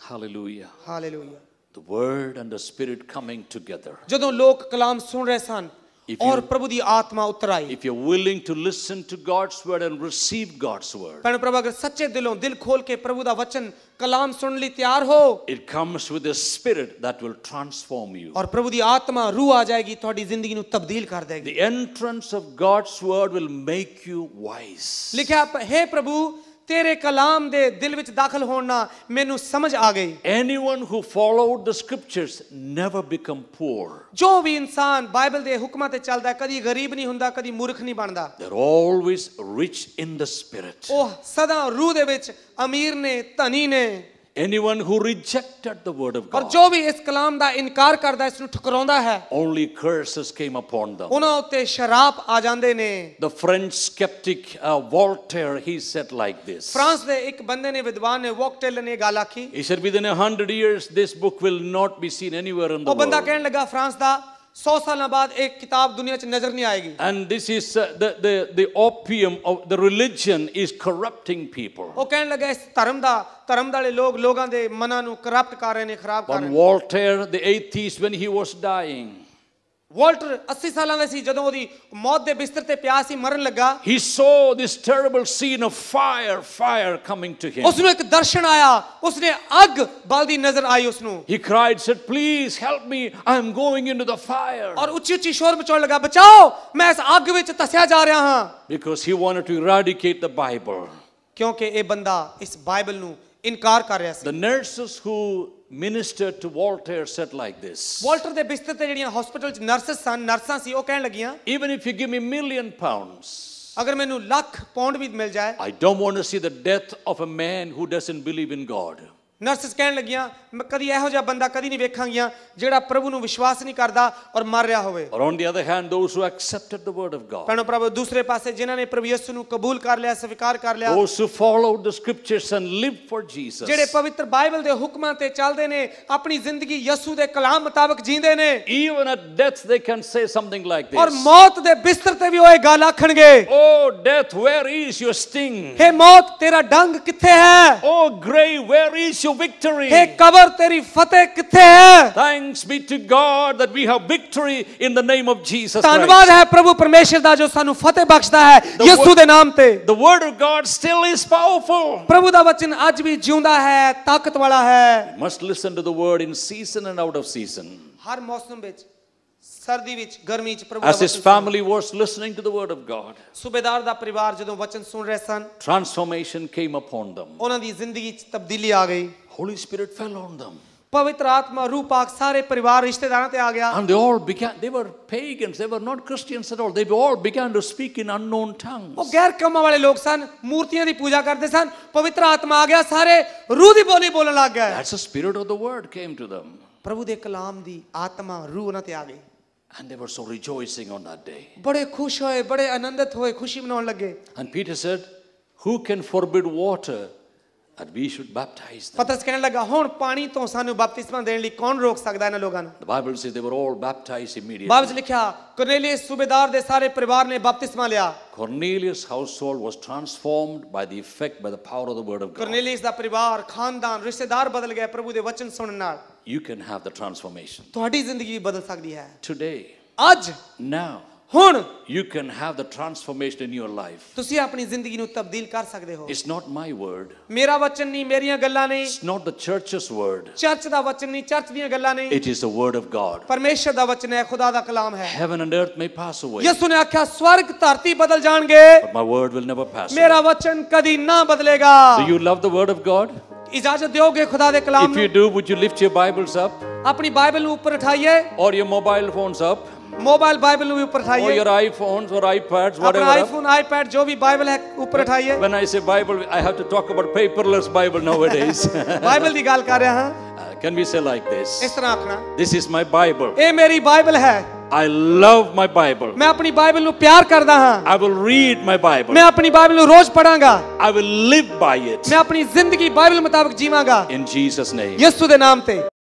hallelujah hallelujah the word and the spirit coming together ਜਦੋਂ ਲੋਕ ਕਲਾਮ ਸੁਣ ਰਹੇ ਸਨ If you, और प्रभु दी आत्मा उत्तर I if you willing to listen to God's word and receive God's word पण प्रभु अगर सच्चे दिलों दिल खोल के प्रभु दा वचन कलाम सुन ली तैयार हो it comes with the spirit that will transform you और प्रभु दी आत्मा रूह आ जाएगी थोड़ी जिंदगी नु तब्दील कर देगी the entrance of God's word will make you wise लिखा है प्रभु तेरे कलाम दे दिल विच दाखल होना मेनू समझ आ गई anyone who followed the scriptures never become poor जो भी इंसान बाइबल दे हुक्मा ते चलदा है कभी गरीब नहीं हुंदा कभी मूर्ख नहीं बनदा they are always rich in the spirit ओ सदा रूह दे विच अमीर ने धनी ने anyone who rejected the word of god ਔਰ ਜੋ ਵੀ ਇਸ ਕਲਾਮ ਦਾ ਇਨਕਾਰ ਕਰਦਾ ਇਸ ਨੂੰ ਠੁਕਰਾਉਂਦਾ only curses came upon them ਉਹਨਾਂ ਉੱਤੇ ਸ਼ਰਾਪ ਆ the french skeptic uh, voltaire he said like this France the ਇੱਕ ਬੰਦੇ ਨੇ ਵਿਦਵਾਨ ਨੇ ਵੋਕਟੇਲ he said within a 100 years this book will not be seen anywhere in the world ਉਹ ਬੰਦਾ ਕਹਿਣ ਲੱਗਾ ਫਰਾਂਸ सौ साल बाद एक किताब दुनिया च नजर नहीं आएगी and this is the the the opium of the religion is corrupting people ओ कहने लगा इस धर्म दा धर्म वाले लोग लोगों दे मना नु करप्ट कर रहे ने खराब कर रहे Voltaire the atheist when he was dying Voltaire 80 ਸਾਲਾਂ ਦਾ ਸੀ ਜਦੋਂ ਉਹਦੀ ਮੌਤ ਦੇ ਬਿਸਤਰ ਤੇ ਪਿਆ ਸੀ ਮਰਨ ਲੱਗਾ ਹੀ ਸੋ this terrible scene of fire fire coming to him ਉਸ ਨੂੰ ਇੱਕ ਦਰਸ਼ਨ ਆਇਆ ਉਸਨੇ ਅੱਗ ਬਲਦੀ ਨਜ਼ਰ ਆਈ ਉਸ ਨੂੰ he cried said please help me i am going into the fire ਔਰ ਉੱਚੀ ਉੱਚੀ ਸ਼ੋਰ ਮਚਾਉਣ ਲੱਗਾ ਬਚਾਓ ਮੈਂ ਇਸ ਅੱਗ ਵਿੱਚ ਤਸਿਆ ਜਾ ਰਿਹਾ ਹਾਂ because he wanted to eradicate the bible ਕਿਉਂਕਿ ਇਹ ਬੰਦਾ ਇਸ ਬਾਈਬਲ ਨੂੰ ਇਨਕਾਰ ਕਰ ਰਿਹਾ ਸੀ the nurses who minister to Walter said like this Walter ਦੇ ਬਿਸਤਰ ਤੇ ਜਿਹੜੀਆਂ ਹਸਪੀਟਲ ਚ ਨਰਸਸ ਸਨ ਨਰਸਾਂ ਸੀ ਉਹ ਕਹਿਣ ਲੱਗੀਆਂ even if you give me million pounds ਅਗਰ ਮੈਨੂੰ ਲੱਖ ਪੌਂਡ ਵੀ ਮਿਲ ਜਾਏ I don't want to see the death of a man who doesn't believe in God nurses ਕਹਿਣ ਲੱਗੀਆਂ ਮੈਂ ਕਦੀ ਇਹੋ ਜਿਹਾ ਬੰਦਾ ਕਦੀ ਨਹੀਂ ਵੇਖਾਂਗੀਆਂ ਜਿਹੜਾ ਪ੍ਰਭੂ ਨੂੰ ਵਿਸ਼ਵਾਸ ਨਹੀਂ ਕਰਦਾ ਔਰ ਮਰ ਰਿਹਾ ਹੋਵੇ ਔਰ on the other hand those who accepted the word of God ਭੈਣੋ ਪ੍ਰਭੂ ਦੂਸਰੇ ਪਾਸੇ ਜਿਨ੍ਹਾਂ ਨੇ ਪ੍ਰਭੂ ਯਿਸੂ ਨੂੰ ਕਬੂਲ ਕਰ ਲਿਆ ਸਵੀਕਾਰ ਕਰ ਲਿਆ those who followed the scriptures and live for Jesus ਜਿਹੜੇ ਪਵਿੱਤਰ ਬਾਈਬਲ ਦੇ ਹੁਕਮਾਂ ਤੇ ਚੱਲਦੇ ਨੇ ਆਪਣੀ ਜ਼ਿੰਦਗੀ ਯਿਸੂ ਦੇ ਕਲਾਮ ਮੁਤਾਬਕ ਜੀਂਦੇ ਨੇ even at death they can say something like this ਔਰ ਮੌਤ ਦੇ ਬਿਸਤਰ ਤੇ ਵੀ ਉਹ ਇਹ ਗੱਲ ਆਖਣਗੇ oh death where is your sting ਹੇ ਮੌਤ ਤੇਰਾ ਡੰਗ ਕਿੱਥੇ ਹੈ oh grave where is your victory. Thanks be to God that we have victory in the name of Jesus Christ. ਧੰਨਵਾਦ ਹੈ ਪ੍ਰਭੂ ਪਰਮੇਸ਼ਰ ਦਾ ਜੋ ਸਾਨੂੰ ਫਤਿਹ The word of God still is powerful. ਪ੍ਰਭੂ ਦਾ ਵਚਨ ਅੱਜ ਵੀ ਜਿਉਂਦਾ ਹੈ, You must listen to the word in season and out of season. ਸਰਦੀ ਵਿੱਚ ਗਰਮੀ ਚ ਪ੍ਰਭੂ as his family was listening to the word of god ਸੂਬੇਦਾਰ ਦਾ ਪਰਿਵਾਰ ਜਦੋਂ ਵਚਨ ਸੁਣ ਰਹੇ ਸਨ transformation came upon them ਉਹਨਾਂ ਦੀ ਜ਼ਿੰਦਗੀ ਚ ਤਬਦੀਲੀ ਆ ਗਈ holy spirit fell on them ਪਵਿੱਤਰ ਆਤਮਾ ਰੂਹ ਪਾਕ ਸਾਰੇ ਪਰਿਵਾਰ ਰਿਸ਼ਤੇਦਾਰਾਂ ਤੇ ਆ ਗਿਆ and they all began they were pagans they were not christians at all they all began to speak in unknown tongues ਉਹ ਗੈਰ ਕਮਾਂ ਵਾਲੇ ਲੋਕ ਸਨ ਮੂਰਤੀਆਂ ਦੀ ਪੂਜਾ ਕਰਦੇ ਸਨ ਪਵਿੱਤਰ ਆਤਮਾ ਆ ਗਿਆ ਸਾਰੇ ਰੂਹ ਦੀ ਬੋਲੀ ਬੋਲਣ ਲੱਗ ਗਏ that's the spirit of the word came to them ਪ੍ਰਭੂ ਦੇ ਕਲਾਮ ਦੀ ਆਤਮਾ ਰੂਹ ਉਹਨਾਂ ਤੇ ਆ ਗਈ and they were so rejoicing on that day. बड़े खुश होए बड़े आनंदित होए खुशी मनाने लगे And Peter said, Who can forbid water? that we should baptize them. ਪਤਰਸ कहने लगा, ਹੁਣ पानी तो ਸਾਨੂੰ ਬਪਤਿਸਮਾ देने ली, कौन रोक ਸਕਦਾ ਇਹਨਾਂ ਲੋਕਾਂ ਨੂੰ The Bible says they were all baptized immediately. बाबज़ लिखा, ਕਰਨੇਲੀਅਸ सुबेदार दे सारे परिवार ने ਬਪਤਿਸਮਾ लिया. Cornelius' household was transformed by the effect, by the power of the word of God. Cornelius' ਦਾ ਪਰਿਵਾਰ ਖਾਨਦਾਨ ਰਿਸ਼ਤੇਦਾਰ ਬਦਲ ਗਏ ਪ੍ਰਭੂ ਦੇ ਵਚਨ ਸੁਣਨ you can have the transformation ਤੁਹਾਡੀ ਜ਼ਿੰਦਗੀ ਬਦਲ ਸਕਦੀ ਹੈ today ਅੱਜ now ਹੁਣ you can have the transformation in your life ਤੁਸੀਂ ਆਪਣੀ ਜ਼ਿੰਦਗੀ ਨੂੰ ਤਬਦੀਲ ਕਰ ਸਕਦੇ ਹੋ it's not my word ਮੇਰਾ ਵਚਨ ਨਹੀਂ ਮੇਰੀਆਂ ਗੱਲਾਂ ਨਹੀਂ it's not the church's word church ਦਾ ਵਚਨ ਨਹੀਂ ਚਰਚ ਦੀਆਂ ਗੱਲਾਂ ਨਹੀਂ it is the word of god ਪਰਮੇਸ਼ਰ ਦਾ ਵਚਨ ਹੈ ਖੁਦਾ ਦਾ ਕਲਾਮ ਹੈ heaven and earth may pass away ਯਿਸੂ ਨੇ ਆਖਿਆ ਸਵਰਗ ਧਰਤੀ ਬਦਲ ਜਾਣਗੇ but my word will never pass ਮੇਰਾ ਵਚਨ ਕਦੀ ਨਾ ਬਦਲੇਗਾ do you love the word of god इजाजत दोगे खुदा दे कलाम if you do would you lift your Bibles up अपनी बाइबल ऊपर उठाइए और your mobile phones up mobile Bible भी ऊपर उठाइए और योर आईफोन्स और आईपैड्स व्हाटएवर आईफोन आईपैड जो भी बाइबल है ऊपर उठाइए when I say Bible I have to talk about paperless Bible nowadays Bible की गल कर रहा हां can we say like this इस तरह आखना दिस इज माय बाइबल ए मेरी बाइबल है I love my Bible. ਮੈਂ ਆਪਣੀ ਬਾਈਬਲ ਨੂੰ ਪਿਆਰ ਕਰਦਾ ਹਾਂ I will read my Bible. ਮੈਂ ਆਪਣੀ ਬਾਈਬਲ ਨੂੰ ਰੋਜ਼ ਪੜਾਂਗਾ I will live by it. ਮੈਂ ਆਪਣੀ ਜ਼ਿੰਦਗੀ ਬਾਈਬਲ ਮੁਤਾਬਕ ਜੀਵਾਂਗਾ In Jesus name. ਯਿਸੂ ਦੇ ਨਾਮ ਤੇ